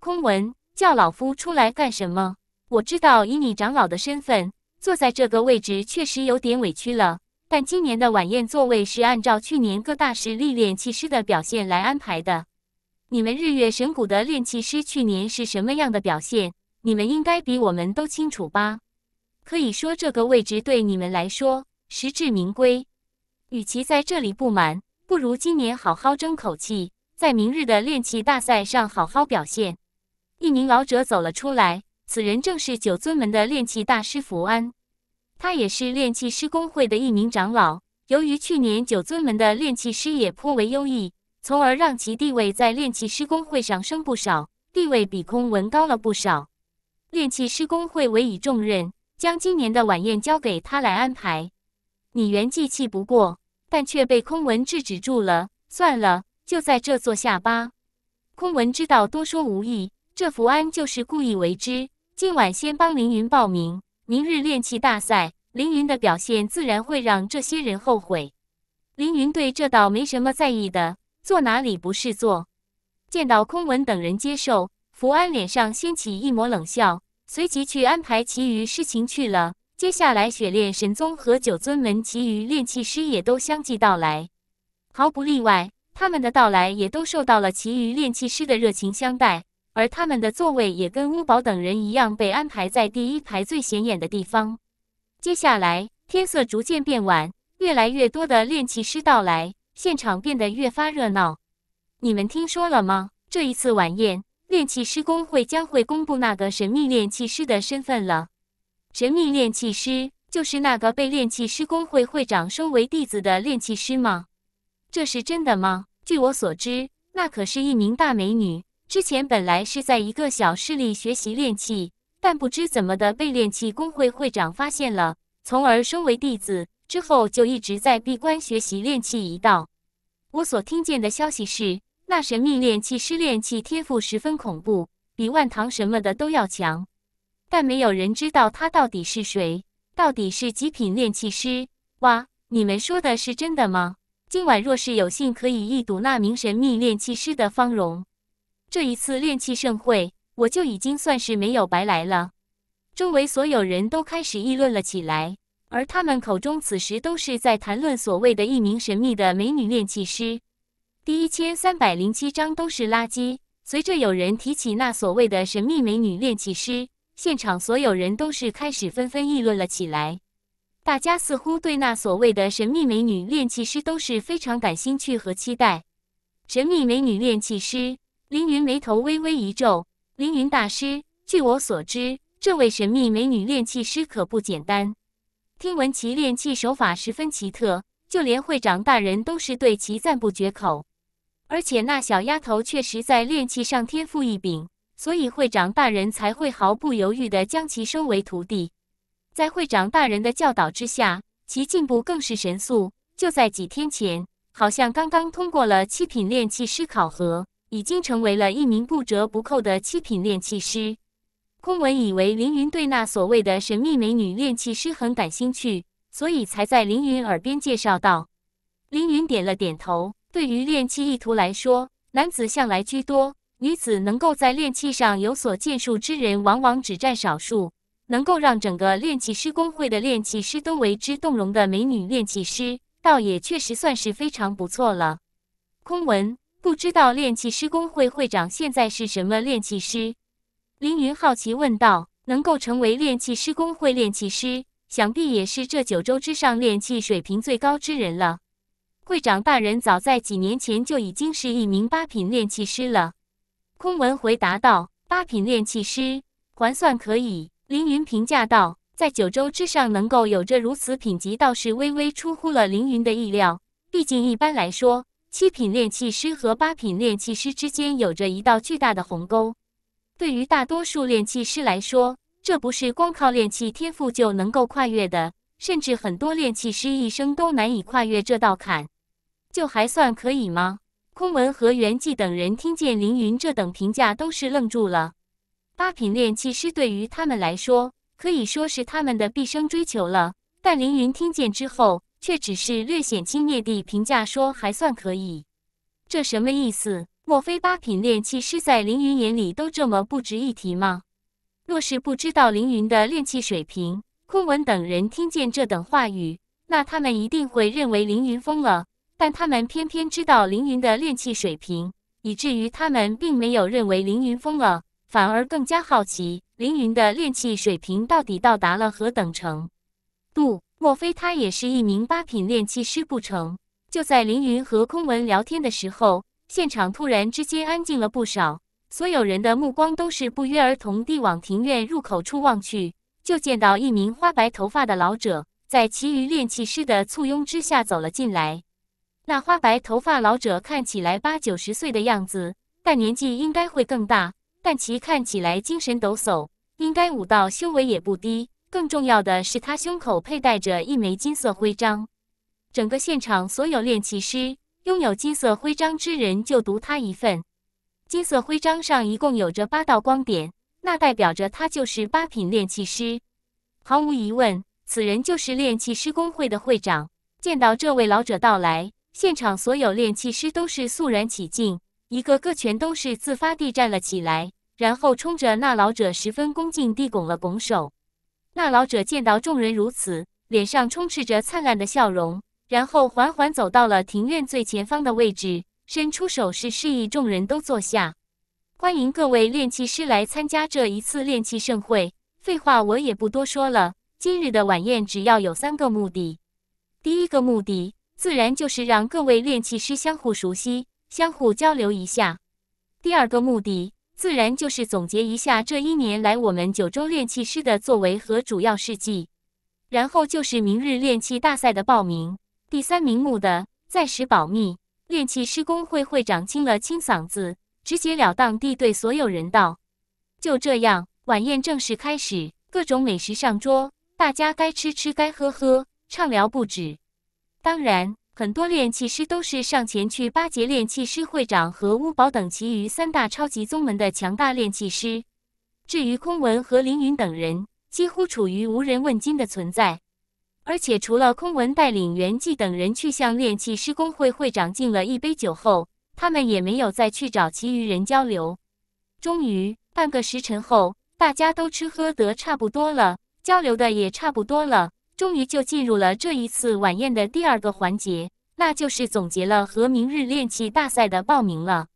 空文，叫老夫出来干什么？我知道，以你长老的身份，坐在这个位置确实有点委屈了。但今年的晚宴座位是按照去年各大实力炼气师的表现来安排的。你们日月神谷的炼气师去年是什么样的表现？你们应该比我们都清楚吧？可以说这个位置对你们来说实至名归。与其在这里不满，不如今年好好争口气，在明日的练气大赛上好好表现。一名老者走了出来，此人正是九尊门的炼气大师福安。他也是炼器师公会的一名长老。由于去年九尊门的炼器师也颇为优异，从而让其地位在炼器师公会上升不少，地位比空文高了不少。炼器师公会委以重任，将今年的晚宴交给他来安排。你原既气不过，但却被空文制止住了。算了，就在这坐下吧。空文知道多说无益，这福安就是故意为之。今晚先帮凌云报名。明日练气大赛，凌云的表现自然会让这些人后悔。凌云对这倒没什么在意的，做哪里不是做？见到空文等人接受，福安脸上掀起一抹冷笑，随即去安排其余事情去了。接下来，雪炼神宗和九尊门其余炼气师也都相继到来，毫不例外，他们的到来也都受到了其余炼气师的热情相待。而他们的座位也跟乌宝等人一样，被安排在第一排最显眼的地方。接下来，天色逐渐变晚，越来越多的炼气师到来，现场变得越发热闹。你们听说了吗？这一次晚宴，炼气师工会将会公布那个神秘炼气师的身份了。神秘炼气师就是那个被炼气师工会会长收为弟子的炼气师吗？这是真的吗？据我所知，那可是一名大美女。之前本来是在一个小势力学习炼器，但不知怎么的被炼器工会会长发现了，从而收为弟子。之后就一直在闭关学习炼器一道。我所听见的消息是，那神秘炼器师炼器天赋十分恐怖，比万堂什么的都要强。但没有人知道他到底是谁，到底是极品炼器师？哇，你们说的是真的吗？今晚若是有幸，可以一睹那名神秘炼器师的芳容。这一次炼气盛会，我就已经算是没有白来了。周围所有人都开始议论了起来，而他们口中此时都是在谈论所谓的一名神秘的美女炼气师。第一千三百零七章都是垃圾。随着有人提起那所谓的神秘美女炼气师，现场所有人都是开始纷纷议论了起来。大家似乎对那所谓的神秘美女炼气师都是非常感兴趣和期待。神秘美女炼气师。凌云眉头微微一皱。凌云大师，据我所知，这位神秘美女炼气师可不简单。听闻其炼气手法十分奇特，就连会长大人都是对其赞不绝口。而且那小丫头确实在炼气上天赋异禀，所以会长大人才会毫不犹豫地将其收为徒弟。在会长大人的教导之下，其进步更是神速。就在几天前，好像刚刚通过了七品炼气师考核。已经成为了一名不折不扣的七品炼气师。空文以为凌云对那所谓的神秘美女炼气师很感兴趣，所以才在凌云耳边介绍道。凌云点了点头。对于炼气意图来说，男子向来居多，女子能够在炼气上有所建树之人，往往只占少数。能够让整个炼气师工会的炼气师都为之动容的美女炼气师，倒也确实算是非常不错了。空文。不知道炼器师工会会长现在是什么炼器师？凌云好奇问道。能够成为炼器师工会炼器师，想必也是这九州之上炼器水平最高之人了。会长大人早在几年前就已经是一名八品炼器师了。空文回答道：“八品炼器师还算可以。”凌云评价道：“在九州之上能够有着如此品级，倒是微微出乎了凌云的意料。毕竟一般来说。”七品炼气师和八品炼气师之间有着一道巨大的鸿沟，对于大多数炼气师来说，这不是光靠炼气天赋就能够跨越的，甚至很多炼气师一生都难以跨越这道坎，就还算可以吗？空文和元寂等人听见凌云这等评价，都是愣住了。八品炼气师对于他们来说，可以说是他们的毕生追求了，但凌云听见之后。却只是略显轻蔑地评价说：“还算可以。”这什么意思？莫非八品炼气师在凌云眼里都这么不值一提吗？若是不知道凌云的炼气水平，空文等人听见这等话语，那他们一定会认为凌云疯了。但他们偏偏知道凌云的炼气水平，以至于他们并没有认为凌云疯了，反而更加好奇凌云的炼气水平到底到达了何等程度。莫非他也是一名八品炼气师不成？就在凌云和空文聊天的时候，现场突然之间安静了不少，所有人的目光都是不约而同地往庭院入口处望去，就见到一名花白头发的老者在其余炼气师的簇拥之下走了进来。那花白头发老者看起来八九十岁的样子，但年纪应该会更大，但其看起来精神抖擞，应该武道修为也不低。更重要的是，他胸口佩戴着一枚金色徽章。整个现场，所有炼器师拥有金色徽章之人就独他一份。金色徽章上一共有着八道光点，那代表着他就是八品炼器师。毫无疑问，此人就是炼器师工会的会长。见到这位老者到来，现场所有炼器师都是肃然起敬，一个个全都是自发地站了起来，然后冲着那老者十分恭敬地拱了拱手。那老者见到众人如此，脸上充斥着灿烂的笑容，然后缓缓走到了庭院最前方的位置，伸出手势示意众人都坐下。欢迎各位炼气师来参加这一次炼气盛会。废话我也不多说了，今日的晚宴只要有三个目的。第一个目的自然就是让各位炼气师相互熟悉，相互交流一下。第二个目的。自然就是总结一下这一年来我们九州炼气师的作为和主要事迹，然后就是明日炼气大赛的报名。第三名目的暂时保密。炼气师工会会长清了清嗓子，直截了当地对所有人道：“就这样。”晚宴正式开始，各种美食上桌，大家该吃吃，该喝喝，畅聊不止。当然。很多炼器师都是上前去巴结炼器师会长和乌宝等其余三大超级宗门的强大炼器师。至于空文和凌云等人，几乎处于无人问津的存在。而且除了空文带领袁记等人去向炼器师工会会长敬了一杯酒后，他们也没有再去找其余人交流。终于，半个时辰后，大家都吃喝得差不多了，交流的也差不多了。终于就进入了这一次晚宴的第二个环节，那就是总结了和明日练气大赛的报名了。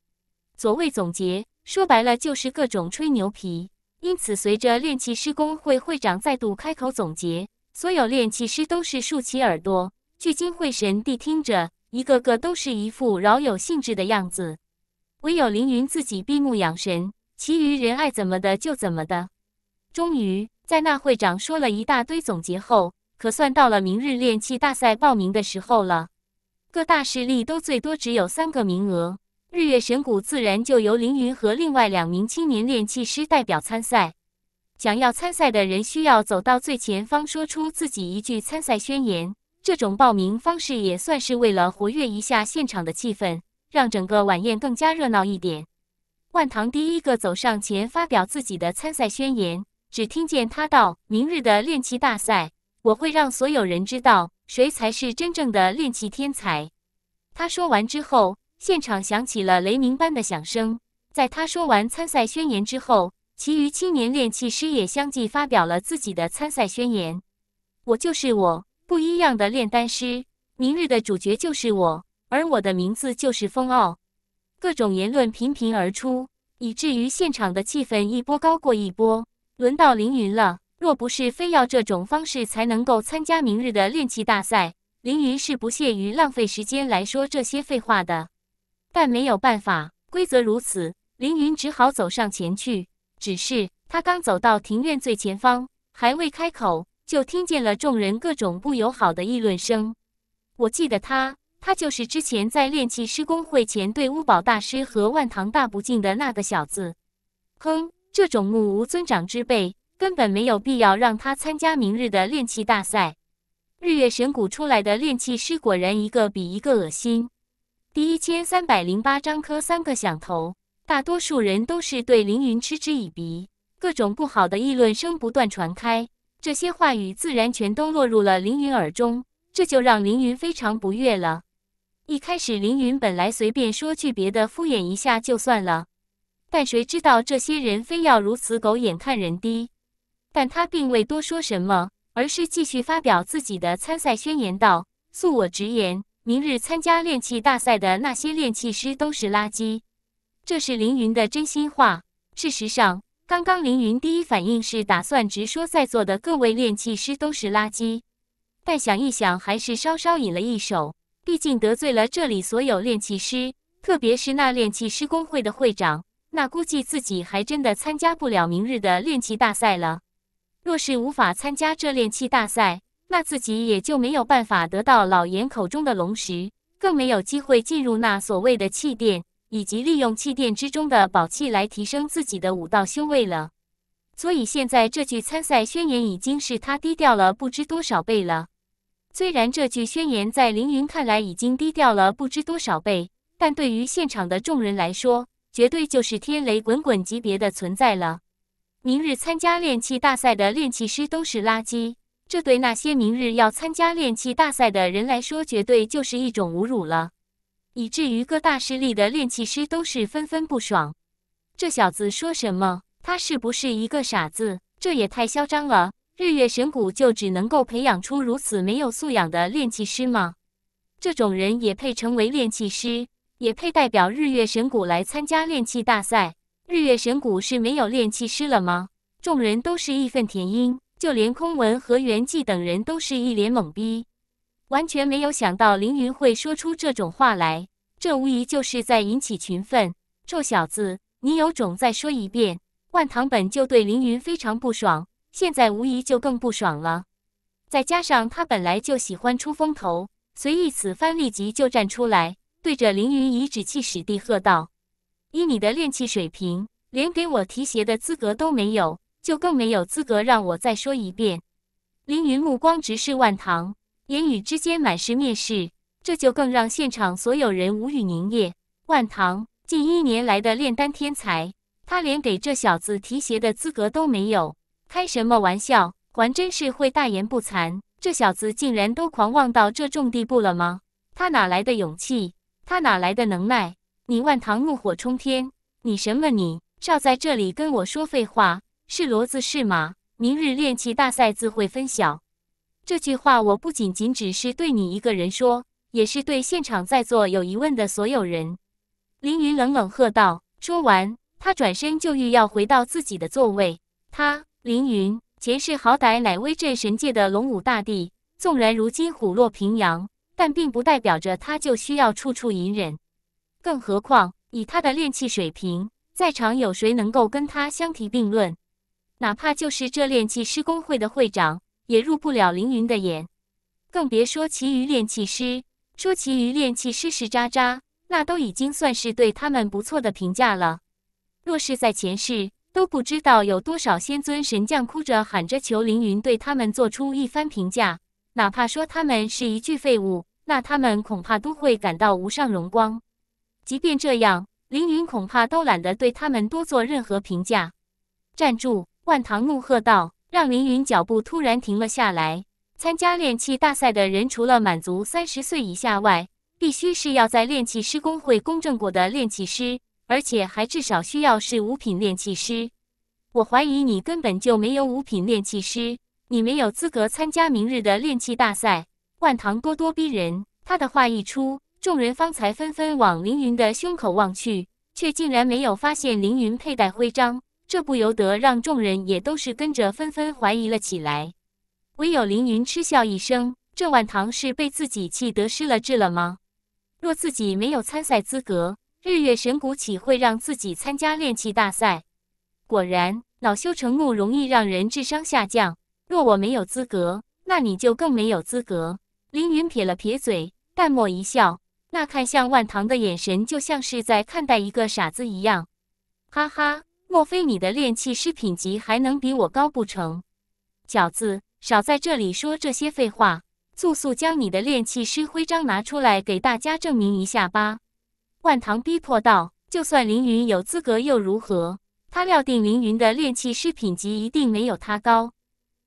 所谓总结，说白了就是各种吹牛皮。因此，随着练气师工会会长再度开口总结，所有练气师都是竖起耳朵，聚精会神地听着，一个个都是一副饶有兴致的样子。唯有凌云自己闭目养神，其余人爱怎么的就怎么的。终于，在那会长说了一大堆总结后，可算到了明日炼气大赛报名的时候了，各大势力都最多只有三个名额，日月神谷自然就由凌云和另外两名青年炼气师代表参赛。想要参赛的人需要走到最前方，说出自己一句参赛宣言。这种报名方式也算是为了活跃一下现场的气氛，让整个晚宴更加热闹一点。万堂第一个走上前发表自己的参赛宣言，只听见他道：“明日的炼气大赛。”我会让所有人知道，谁才是真正的炼器天才。他说完之后，现场响起了雷鸣般的响声。在他说完参赛宣言之后，其余青年炼器师也相继发表了自己的参赛宣言。我就是我，不一样的炼丹师。明日的主角就是我，而我的名字就是风傲。各种言论频频而出，以至于现场的气氛一波高过一波。轮到凌云了。若不是非要这种方式才能够参加明日的炼器大赛，凌云是不屑于浪费时间来说这些废话的。但没有办法，规则如此，凌云只好走上前去。只是他刚走到庭院最前方，还未开口，就听见了众人各种不友好的议论声。我记得他，他就是之前在炼器师公会前对乌宝大师和万堂大不敬的那个小子。哼，这种目无尊长之辈！根本没有必要让他参加明日的炼气大赛。日月神谷出来的炼气师果然一个比一个恶心。第一千三百零八章磕三个响头，大多数人都是对凌云嗤之以鼻，各种不好的议论声不断传开。这些话语自然全都落入了凌云耳中，这就让凌云非常不悦了。一开始，凌云本来随便说句别的敷衍一下就算了，但谁知道这些人非要如此狗眼看人低。但他并未多说什么，而是继续发表自己的参赛宣言道：“恕我直言，明日参加炼器大赛的那些炼器师都是垃圾。”这是凌云的真心话。事实上，刚刚凌云第一反应是打算直说在座的各位炼器师都是垃圾，但想一想，还是稍稍隐了一手。毕竟得罪了这里所有炼器师，特别是那炼器师工会的会长，那估计自己还真的参加不了明日的炼器大赛了。若是无法参加这炼气大赛，那自己也就没有办法得到老严口中的龙石，更没有机会进入那所谓的气殿，以及利用气殿之中的宝器来提升自己的武道修为了。所以现在这句参赛宣言已经是他低调了不知多少倍了。虽然这句宣言在凌云看来已经低调了不知多少倍，但对于现场的众人来说，绝对就是天雷滚滚级别的存在了。明日参加炼器大赛的炼器师都是垃圾，这对那些明日要参加炼器大赛的人来说，绝对就是一种侮辱了。以至于各大势力的炼器师都是纷纷不爽。这小子说什么？他是不是一个傻子？这也太嚣张了！日月神谷就只能够培养出如此没有素养的炼器师吗？这种人也配成为炼器师？也配代表日月神谷来参加炼器大赛？日月神谷是没有炼气师了吗？众人都是义愤填膺，就连空文和元寂等人都是一脸懵逼，完全没有想到凌云会说出这种话来。这无疑就是在引起群愤。臭小子，你有种再说一遍！万堂本就对凌云非常不爽，现在无疑就更不爽了。再加上他本来就喜欢出风头，随意此番立即就站出来，对着凌云颐指气使地喝道。以你的练气水平，连给我提鞋的资格都没有，就更没有资格让我再说一遍。凌云目光直视万堂，言语之间满是蔑视，这就更让现场所有人无语凝噎。万堂，近一年来的炼丹天才，他连给这小子提鞋的资格都没有，开什么玩笑？还真是会大言不惭，这小子竟然都狂妄到这种地步了吗？他哪来的勇气？他哪来的能耐？你万堂怒火冲天，你什么你？少在这里跟我说废话！是骡子是马，明日练气大赛自会分晓。这句话我不仅仅只是对你一个人说，也是对现场在座有疑问的所有人。凌云冷冷喝道。说完，他转身就欲要回到自己的座位。他，凌云，前世好歹乃威震神界的龙武大帝，纵然如今虎落平阳，但并不代表着他就需要处处隐忍。更何况，以他的炼气水平，在场有谁能够跟他相提并论？哪怕就是这炼气师工会的会长，也入不了凌云的眼。更别说其余炼气师，说其余炼气师是渣渣，那都已经算是对他们不错的评价了。若是在前世，都不知道有多少仙尊神将哭着喊着求凌云对他们做出一番评价，哪怕说他们是一具废物，那他们恐怕都会感到无上荣光。即便这样，凌云恐怕都懒得对他们多做任何评价。站住！万堂怒喝道，让凌云脚步突然停了下来。参加炼器大赛的人，除了满足三十岁以下外，必须是要在炼器师工会公证过的炼器师，而且还至少需要是五品炼器师。我怀疑你根本就没有五品炼器师，你没有资格参加明日的炼器大赛。万堂咄咄逼人，他的话一出。众人方才纷纷往凌云的胸口望去，却竟然没有发现凌云佩戴徽章，这不由得让众人也都是跟着纷纷怀疑了起来。唯有凌云嗤笑一声：“郑晚糖是被自己气得失了智了吗？若自己没有参赛资格，日月神谷岂会让自己参加炼气大赛？”果然，恼羞成怒容易让人智商下降。若我没有资格，那你就更没有资格。凌云撇了撇嘴，淡漠一笑。那看向万堂的眼神就像是在看待一个傻子一样，哈哈，莫非你的炼气师品级还能比我高不成？饺子，少在这里说这些废话，速速将你的炼气师徽章拿出来给大家证明一下吧！万堂逼迫道。就算凌云有资格又如何？他料定凌云的炼气师品级一定没有他高，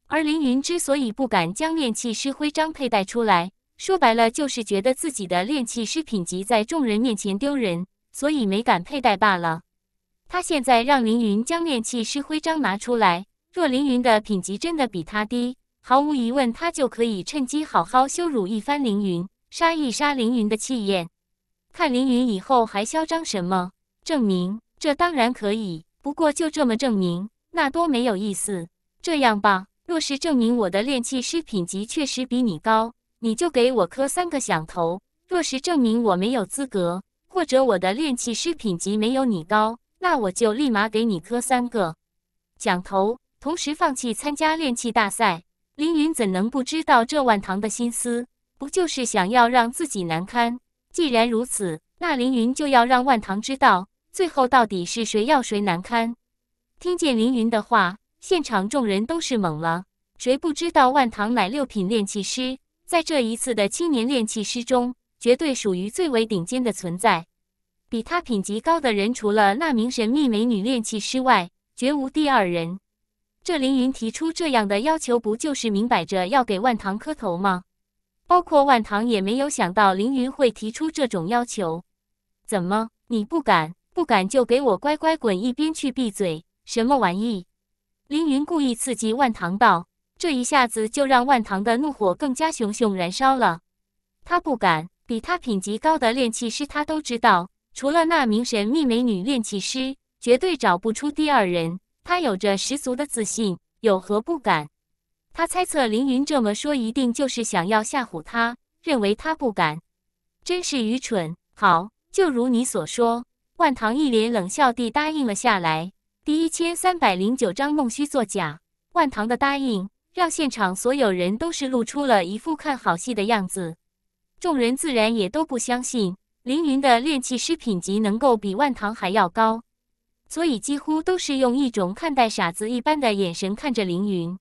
而凌云之所以不敢将炼气师徽章佩戴出来。说白了，就是觉得自己的炼气师品级在众人面前丢人，所以没敢佩戴罢了。他现在让凌云将炼气师徽章拿出来，若凌云的品级真的比他低，毫无疑问，他就可以趁机好好羞辱一番凌云，杀一杀凌云的气焰，看凌云以后还嚣张什么。证明这当然可以，不过就这么证明，那多没有意思。这样吧，若是证明我的炼气师品级确实比你高。你就给我磕三个响头，若是证明我没有资格，或者我的炼气师品级没有你高，那我就立马给你磕三个响头，同时放弃参加炼气大赛。凌云怎能不知道这万堂的心思？不就是想要让自己难堪？既然如此，那凌云就要让万堂知道，最后到底是谁要谁难堪。听见凌云的话，现场众人都是懵了。谁不知道万堂乃六品炼气师？在这一次的青年炼气师中，绝对属于最为顶尖的存在。比他品级高的人，除了那名神秘美女炼气师外，绝无第二人。这凌云提出这样的要求，不就是明摆着要给万堂磕头吗？包括万堂也没有想到凌云会提出这种要求。怎么，你不敢？不敢就给我乖乖滚一边去，闭嘴！什么玩意？凌云故意刺激万堂道。这一下子就让万堂的怒火更加熊熊燃烧了。他不敢，比他品级高的炼气师他都知道，除了那名神秘美女炼气师，绝对找不出第二人。他有着十足的自信，有何不敢？他猜测凌云这么说，一定就是想要吓唬他，认为他不敢。真是愚蠢！好，就如你所说，万堂一脸冷笑地答应了下来。第一千三百零九章弄虚作假，万堂的答应。让现场所有人都是露出了一副看好戏的样子，众人自然也都不相信凌云的炼气师品级能够比万堂还要高，所以几乎都是用一种看待傻子一般的眼神看着凌云。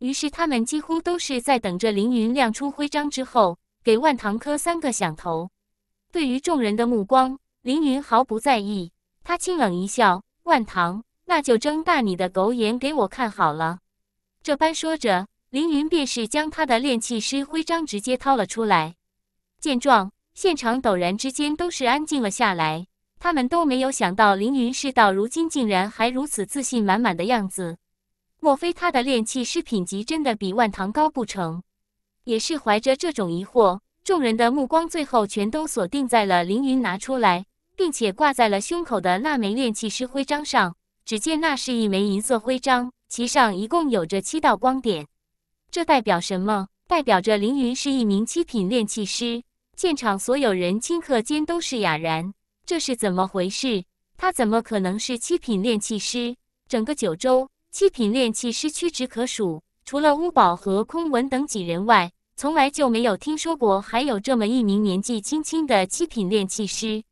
于是他们几乎都是在等着凌云亮出徽章之后，给万堂磕三个响头。对于众人的目光，凌云毫不在意，他清冷一笑：“万堂，那就睁大你的狗眼给我看好了。”这般说着，凌云便是将他的炼气师徽章直接掏了出来。见状，现场陡然之间都是安静了下来。他们都没有想到，凌云事到如今竟然还如此自信满满的样子。莫非他的炼气师品级真的比万堂高不成？也是怀着这种疑惑，众人的目光最后全都锁定在了凌云拿出来并且挂在了胸口的那枚炼气师徽章上。只见那是一枚银色徽章，其上一共有着七道光点。这代表什么？代表着凌云是一名七品炼气师。现场所有人顷刻间都是哑然。这是怎么回事？他怎么可能是七品炼气师？整个九州七品炼气师屈指可数，除了乌宝和空文等几人外，从来就没有听说过还有这么一名年纪轻轻的七品炼气师。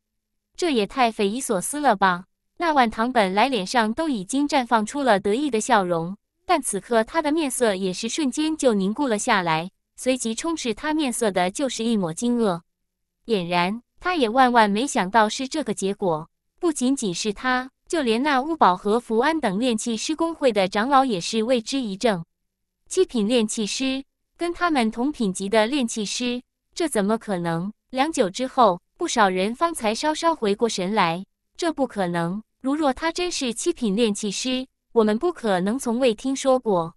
这也太匪夷所思了吧！那晚唐本来脸上都已经绽放出了得意的笑容，但此刻他的面色也是瞬间就凝固了下来，随即充斥他面色的就是一抹惊愕，俨然他也万万没想到是这个结果。不仅仅是他，就连那乌宝和福安等炼器师工会的长老也是为之一怔。七品炼器师，跟他们同品级的炼器师，这怎么可能？良久之后，不少人方才稍稍回过神来。这不可能！如若他真是七品炼气师，我们不可能从未听说过。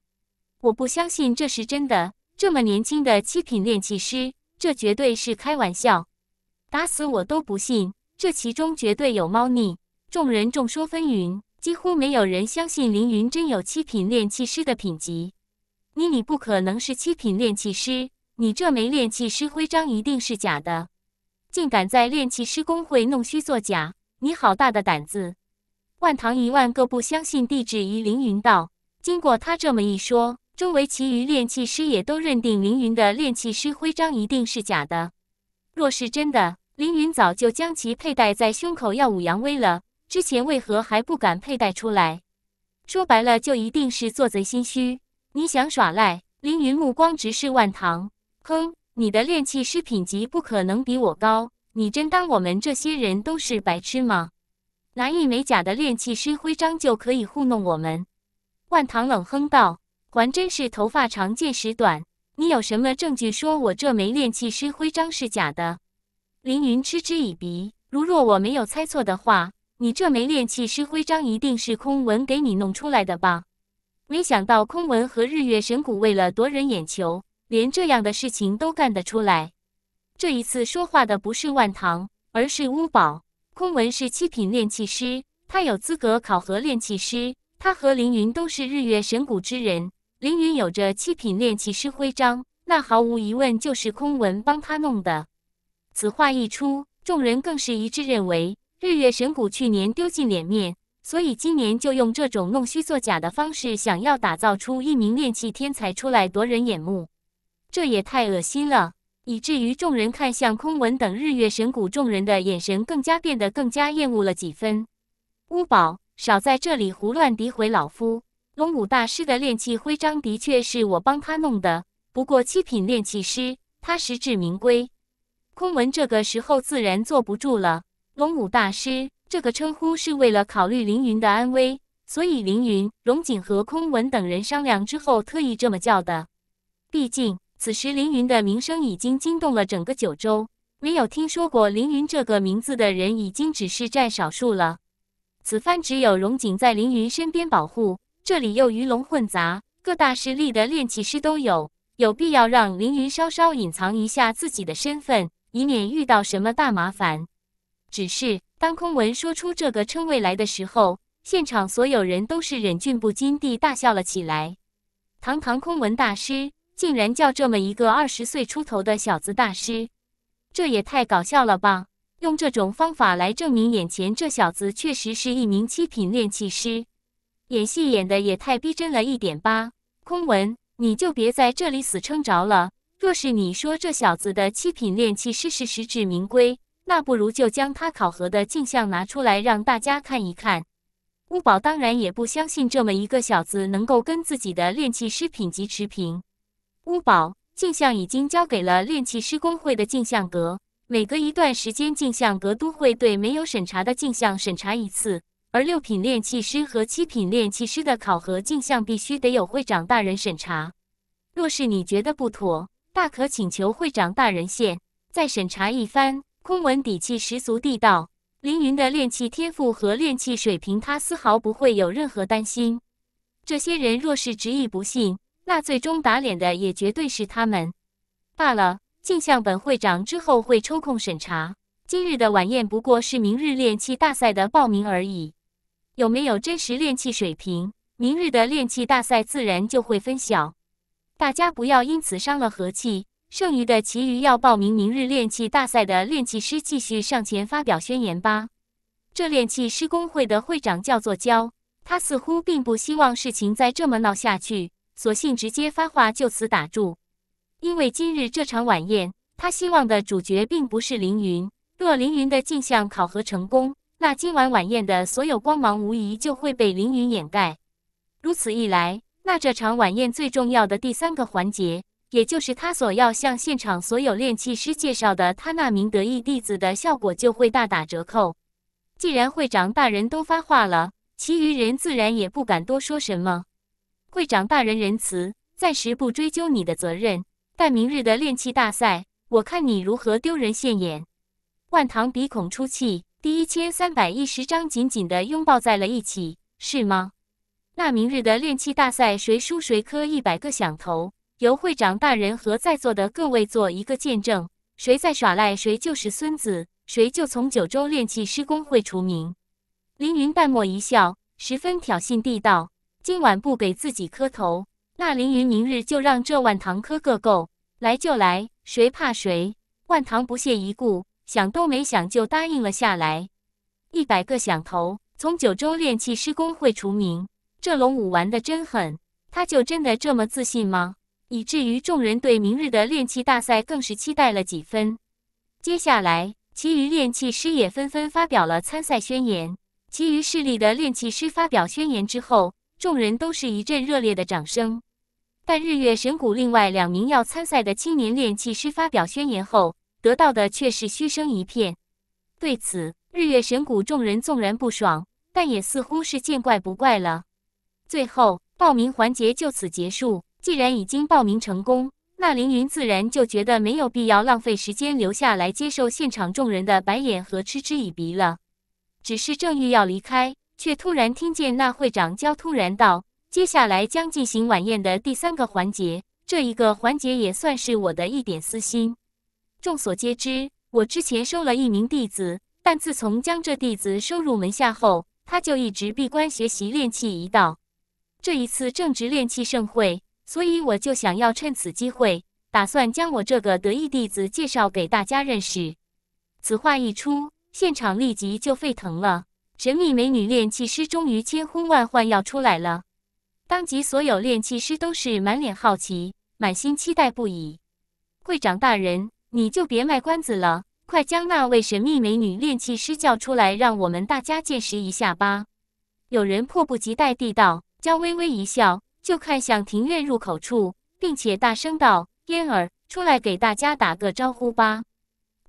我不相信这是真的。这么年轻的七品炼气师，这绝对是开玩笑，打死我都不信。这其中绝对有猫腻。众人众说纷纭，几乎没有人相信凌云真有七品炼气师的品级。妮妮不可能是七品炼气师，你这枚炼气师徽章一定是假的，竟敢在炼气师工会弄虚作假！你好大的胆子！万堂一万个不相信。帝质疑凌云道，经过他这么一说，周围其余炼气师也都认定凌云的炼气师徽章一定是假的。若是真的，凌云早就将其佩戴在胸口耀武扬威了。之前为何还不敢佩戴出来？说白了，就一定是做贼心虚。你想耍赖？凌云目光直视万堂，哼，你的炼气师品级不可能比我高。你真当我们这些人都是白痴吗？拿一枚假的炼气师徽章就可以糊弄我们？万堂冷哼道：“还真是头发长见识短。你有什么证据说我这枚炼气师徽章是假的？”凌云嗤之以鼻：“如若我没有猜错的话，你这枚炼气师徽章一定是空文给你弄出来的吧？没想到空文和日月神谷为了夺人眼球，连这样的事情都干得出来。”这一次说话的不是万堂，而是乌宝。空文是七品炼器师，他有资格考核炼器师。他和凌云都是日月神谷之人，凌云有着七品炼器师徽章，那毫无疑问就是空文帮他弄的。此话一出，众人更是一致认为，日月神谷去年丢尽脸面，所以今年就用这种弄虚作假的方式，想要打造出一名炼器天才出来夺人眼目，这也太恶心了。以至于众人看向空文等日月神谷众人的眼神更加变得更加厌恶了几分。乌宝，少在这里胡乱诋毁老夫。龙武大师的炼器徽章的确是我帮他弄的，不过七品炼器师，他实至名归。空文这个时候自然坐不住了。龙武大师这个称呼是为了考虑凌云的安危，所以凌云、龙井和空文等人商量之后特意这么叫的。毕竟。此时，凌云的名声已经惊动了整个九州，没有听说过凌云这个名字的人已经只是占少数了。此番只有荣景在凌云身边保护，这里又鱼龙混杂，各大势力的炼气师都有，有必要让凌云稍稍隐藏一下自己的身份，以免遇到什么大麻烦。只是当空文说出这个称谓来的时候，现场所有人都是忍俊不禁地大笑了起来。堂堂空文大师！竟然叫这么一个二十岁出头的小子大师，这也太搞笑了吧！用这种方法来证明眼前这小子确实是一名七品炼气师，演戏演的也太逼真了一点吧？空文，你就别在这里死撑着了。若是你说这小子的七品炼气师是实至名归，那不如就将他考核的镜像拿出来让大家看一看。乌宝当然也不相信这么一个小子能够跟自己的炼气师品级持平。巫宝镜像已经交给了炼器师工会的镜像阁，每隔一段时间，镜像阁都会对没有审查的镜像审查一次。而六品炼器师和七品炼器师的考核镜像必须得有会长大人审查。若是你觉得不妥，大可请求会长大人现再审查一番。空文底气十足地道：“凌云的炼器天赋和炼器水平，他丝毫不会有任何担心。这些人若是执意不信。”那最终打脸的也绝对是他们罢了。镜像本会长之后会抽空审查今日的晚宴，不过是明日练气大赛的报名而已。有没有真实练气水平，明日的练气大赛自然就会分晓。大家不要因此伤了和气。剩余的其余要报名明日练气大赛的练气师，继续上前发表宣言吧。这练气师工会的会长叫做焦，他似乎并不希望事情再这么闹下去。索性直接发话，就此打住。因为今日这场晚宴，他希望的主角并不是凌云。若凌云的镜像考核成功，那今晚晚宴的所有光芒无疑就会被凌云掩盖。如此一来，那这场晚宴最重要的第三个环节，也就是他所要向现场所有炼气师介绍的他那名得意弟子的效果，就会大打折扣。既然会长大人都发话了，其余人自然也不敢多说什么。会长大人仁慈，暂时不追究你的责任，但明日的炼气大赛，我看你如何丢人现眼！万堂鼻孔出气，第一千三百一十章紧紧地拥抱在了一起，是吗？那明日的炼气大赛，谁输谁磕一百个响头，由会长大人和在座的各位做一个见证，谁在耍赖，谁就是孙子，谁就从九州炼气师公会除名。凌云淡漠一笑，十分挑衅地道。今晚不给自己磕头，那凌云明日就让这万堂磕个够。来就来，谁怕谁？万堂不屑一顾，想都没想就答应了下来。一百个响头，从九州炼气师工会除名。这龙武玩的真狠，他就真的这么自信吗？以至于众人对明日的炼气大赛更是期待了几分。接下来，其余炼气师也纷纷发表了参赛宣言。其余势力的炼气师发表宣言之后。众人都是一阵热烈的掌声，但日月神谷另外两名要参赛的青年炼气师发表宣言后，得到的却是嘘声一片。对此，日月神谷众人纵然不爽，但也似乎是见怪不怪了。最后报名环节就此结束。既然已经报名成功，那凌云自然就觉得没有必要浪费时间留下来接受现场众人的白眼和嗤之以鼻了。只是正欲要离开。却突然听见那会长焦突然道：“接下来将进行晚宴的第三个环节，这一个环节也算是我的一点私心。众所皆知，我之前收了一名弟子，但自从将这弟子收入门下后，他就一直闭关学习炼气一道。这一次正值炼气盛会，所以我就想要趁此机会，打算将我这个得意弟子介绍给大家认识。”此话一出，现场立即就沸腾了。神秘美女炼气师终于千呼万唤要出来了，当即所有炼气师都是满脸好奇，满心期待不已。会长大人，你就别卖关子了，快将那位神秘美女炼气师叫出来，让我们大家见识一下吧！有人迫不及待地道，娇微微一笑，就看向庭院入口处，并且大声道：“嫣儿，出来给大家打个招呼吧！”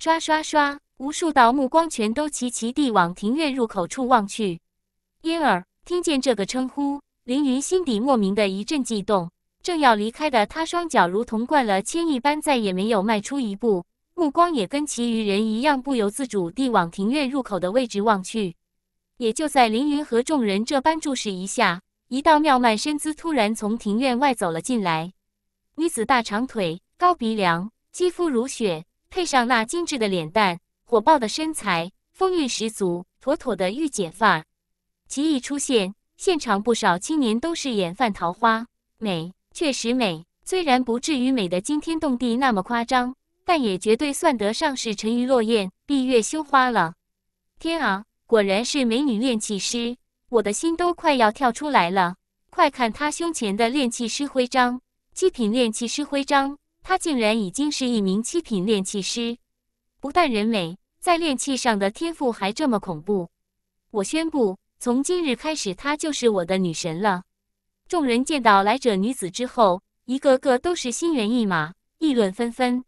刷刷刷。无数道目光全都齐齐地往庭院入口处望去，因而听见这个称呼，凌云心底莫名的一阵悸动。正要离开的他，双脚如同灌了铅一般，再也没有迈出一步，目光也跟其余人一样，不由自主地往庭院入口的位置望去。也就在凌云和众人这般注视一下，一道妙曼身姿突然从庭院外走了进来。女子大长腿、高鼻梁、肌肤如雪，配上那精致的脸蛋。火爆的身材，风韵十足，妥妥的御姐范儿。其一出现，现场不少青年都是眼泛桃花，美确实美，虽然不至于美的惊天动地那么夸张，但也绝对算得上是沉鱼落雁、闭月羞花了。天啊，果然是美女炼气师，我的心都快要跳出来了！快看她胸前的炼气师徽章，七品炼气师徽章，她竟然已经是一名七品炼气师，不但人美。在炼器上的天赋还这么恐怖，我宣布，从今日开始，她就是我的女神了。众人见到来者女子之后，一个个都是心猿意马，议论纷纷。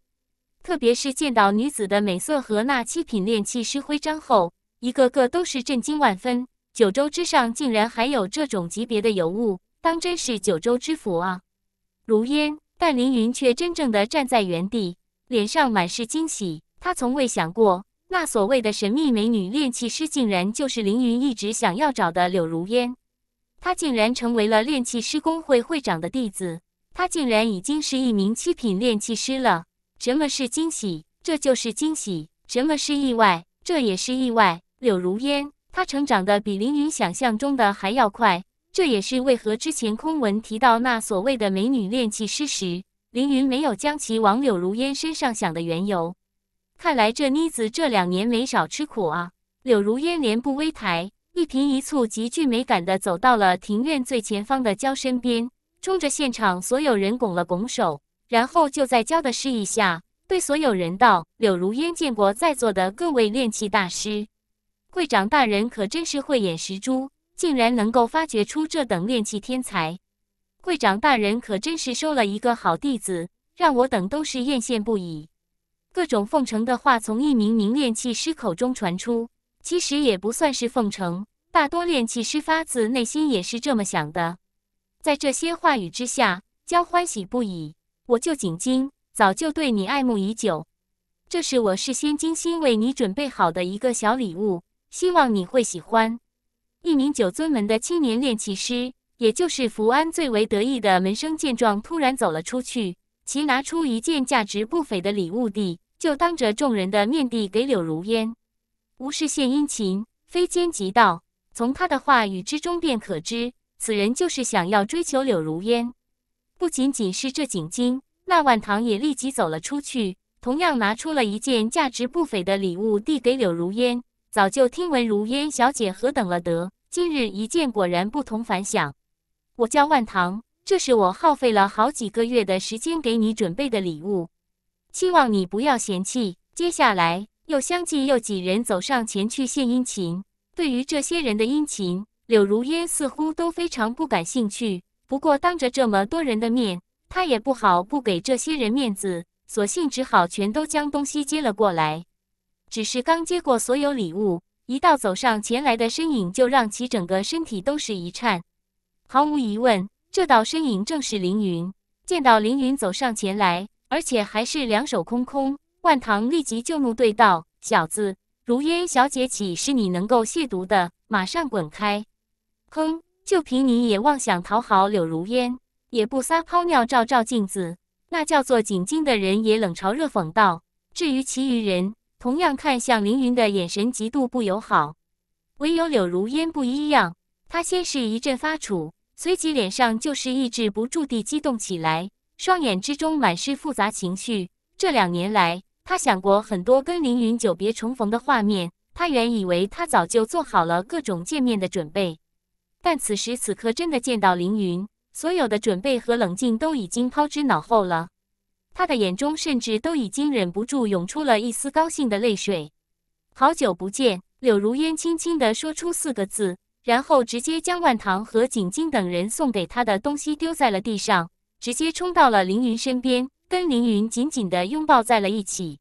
特别是见到女子的美色和那七品炼器师徽章后，一个个都是震惊万分。九州之上竟然还有这种级别的尤物，当真是九州之福啊！如烟，但凌云却真正的站在原地，脸上满是惊喜。他从未想过。那所谓的神秘美女炼气师，竟然就是凌云一直想要找的柳如烟。她竟然成为了炼气师工会会长的弟子，她竟然已经是一名七品炼气师了。什么是惊喜？这就是惊喜。什么是意外？这也是意外。柳如烟，她成长的比凌云想象中的还要快。这也是为何之前空文提到那所谓的美女炼气师时，凌云没有将其往柳如烟身上想的缘由。看来这妮子这两年没少吃苦啊！柳如烟连不微抬，一颦一蹙极具美感的走到了庭院最前方的焦身边，冲着现场所有人拱了拱手，然后就在焦的示意下，对所有人道：“柳如烟见过在座的各位炼气大师，会长大人可真是慧眼识珠，竟然能够发掘出这等炼气天才。会长大人可真是收了一个好弟子，让我等都是艳羡不已。”各种奉承的话从一名名炼气师口中传出，其实也不算是奉承，大多炼气师发自内心也是这么想的。在这些话语之下，焦欢喜不已。我就景京早就对你爱慕已久，这是我事先精心为你准备好的一个小礼物，希望你会喜欢。一名九尊门的青年炼气师，也就是福安最为得意的门生，见状突然走了出去。其拿出一件价值不菲的礼物，地就当着众人的面递给柳如烟，无事献殷勤，非奸即盗。从他的话语之中便可知，此人就是想要追求柳如烟。不仅仅是这锦金，那万堂也立即走了出去，同样拿出了一件价值不菲的礼物递给柳如烟。早就听闻如烟小姐何等了得，今日一见果然不同凡响。我叫万堂。这是我耗费了好几个月的时间给你准备的礼物，希望你不要嫌弃。接下来又相继又几人走上前去献殷勤，对于这些人的殷勤，柳如烟似乎都非常不感兴趣。不过当着这么多人的面，她也不好不给这些人面子，索性只好全都将东西接了过来。只是刚接过所有礼物，一道走上前来的身影就让其整个身体都是一颤，毫无疑问。这道身影正是凌云。见到凌云走上前来，而且还是两手空空，万堂立即就怒对道：“小子，如烟小姐岂是你能够亵渎的？马上滚开！”哼，就凭你也妄想讨好柳如烟，也不撒泡尿照照镜子。那叫做锦镜的人也冷嘲热讽道：“至于其余人，同样看向凌云的眼神极度不友好。唯有柳如烟不一样，她先是一阵发怵。”随即，脸上就是抑制不住地激动起来，双眼之中满是复杂情绪。这两年来，他想过很多跟凌云久别重逢的画面。他原以为他早就做好了各种见面的准备，但此时此刻真的见到凌云，所有的准备和冷静都已经抛之脑后了。他的眼中甚至都已经忍不住涌出了一丝高兴的泪水。好久不见，柳如烟轻轻地说出四个字。然后直接将万堂和景京等人送给他的东西丢在了地上，直接冲到了凌云身边，跟凌云紧紧的拥抱在了一起。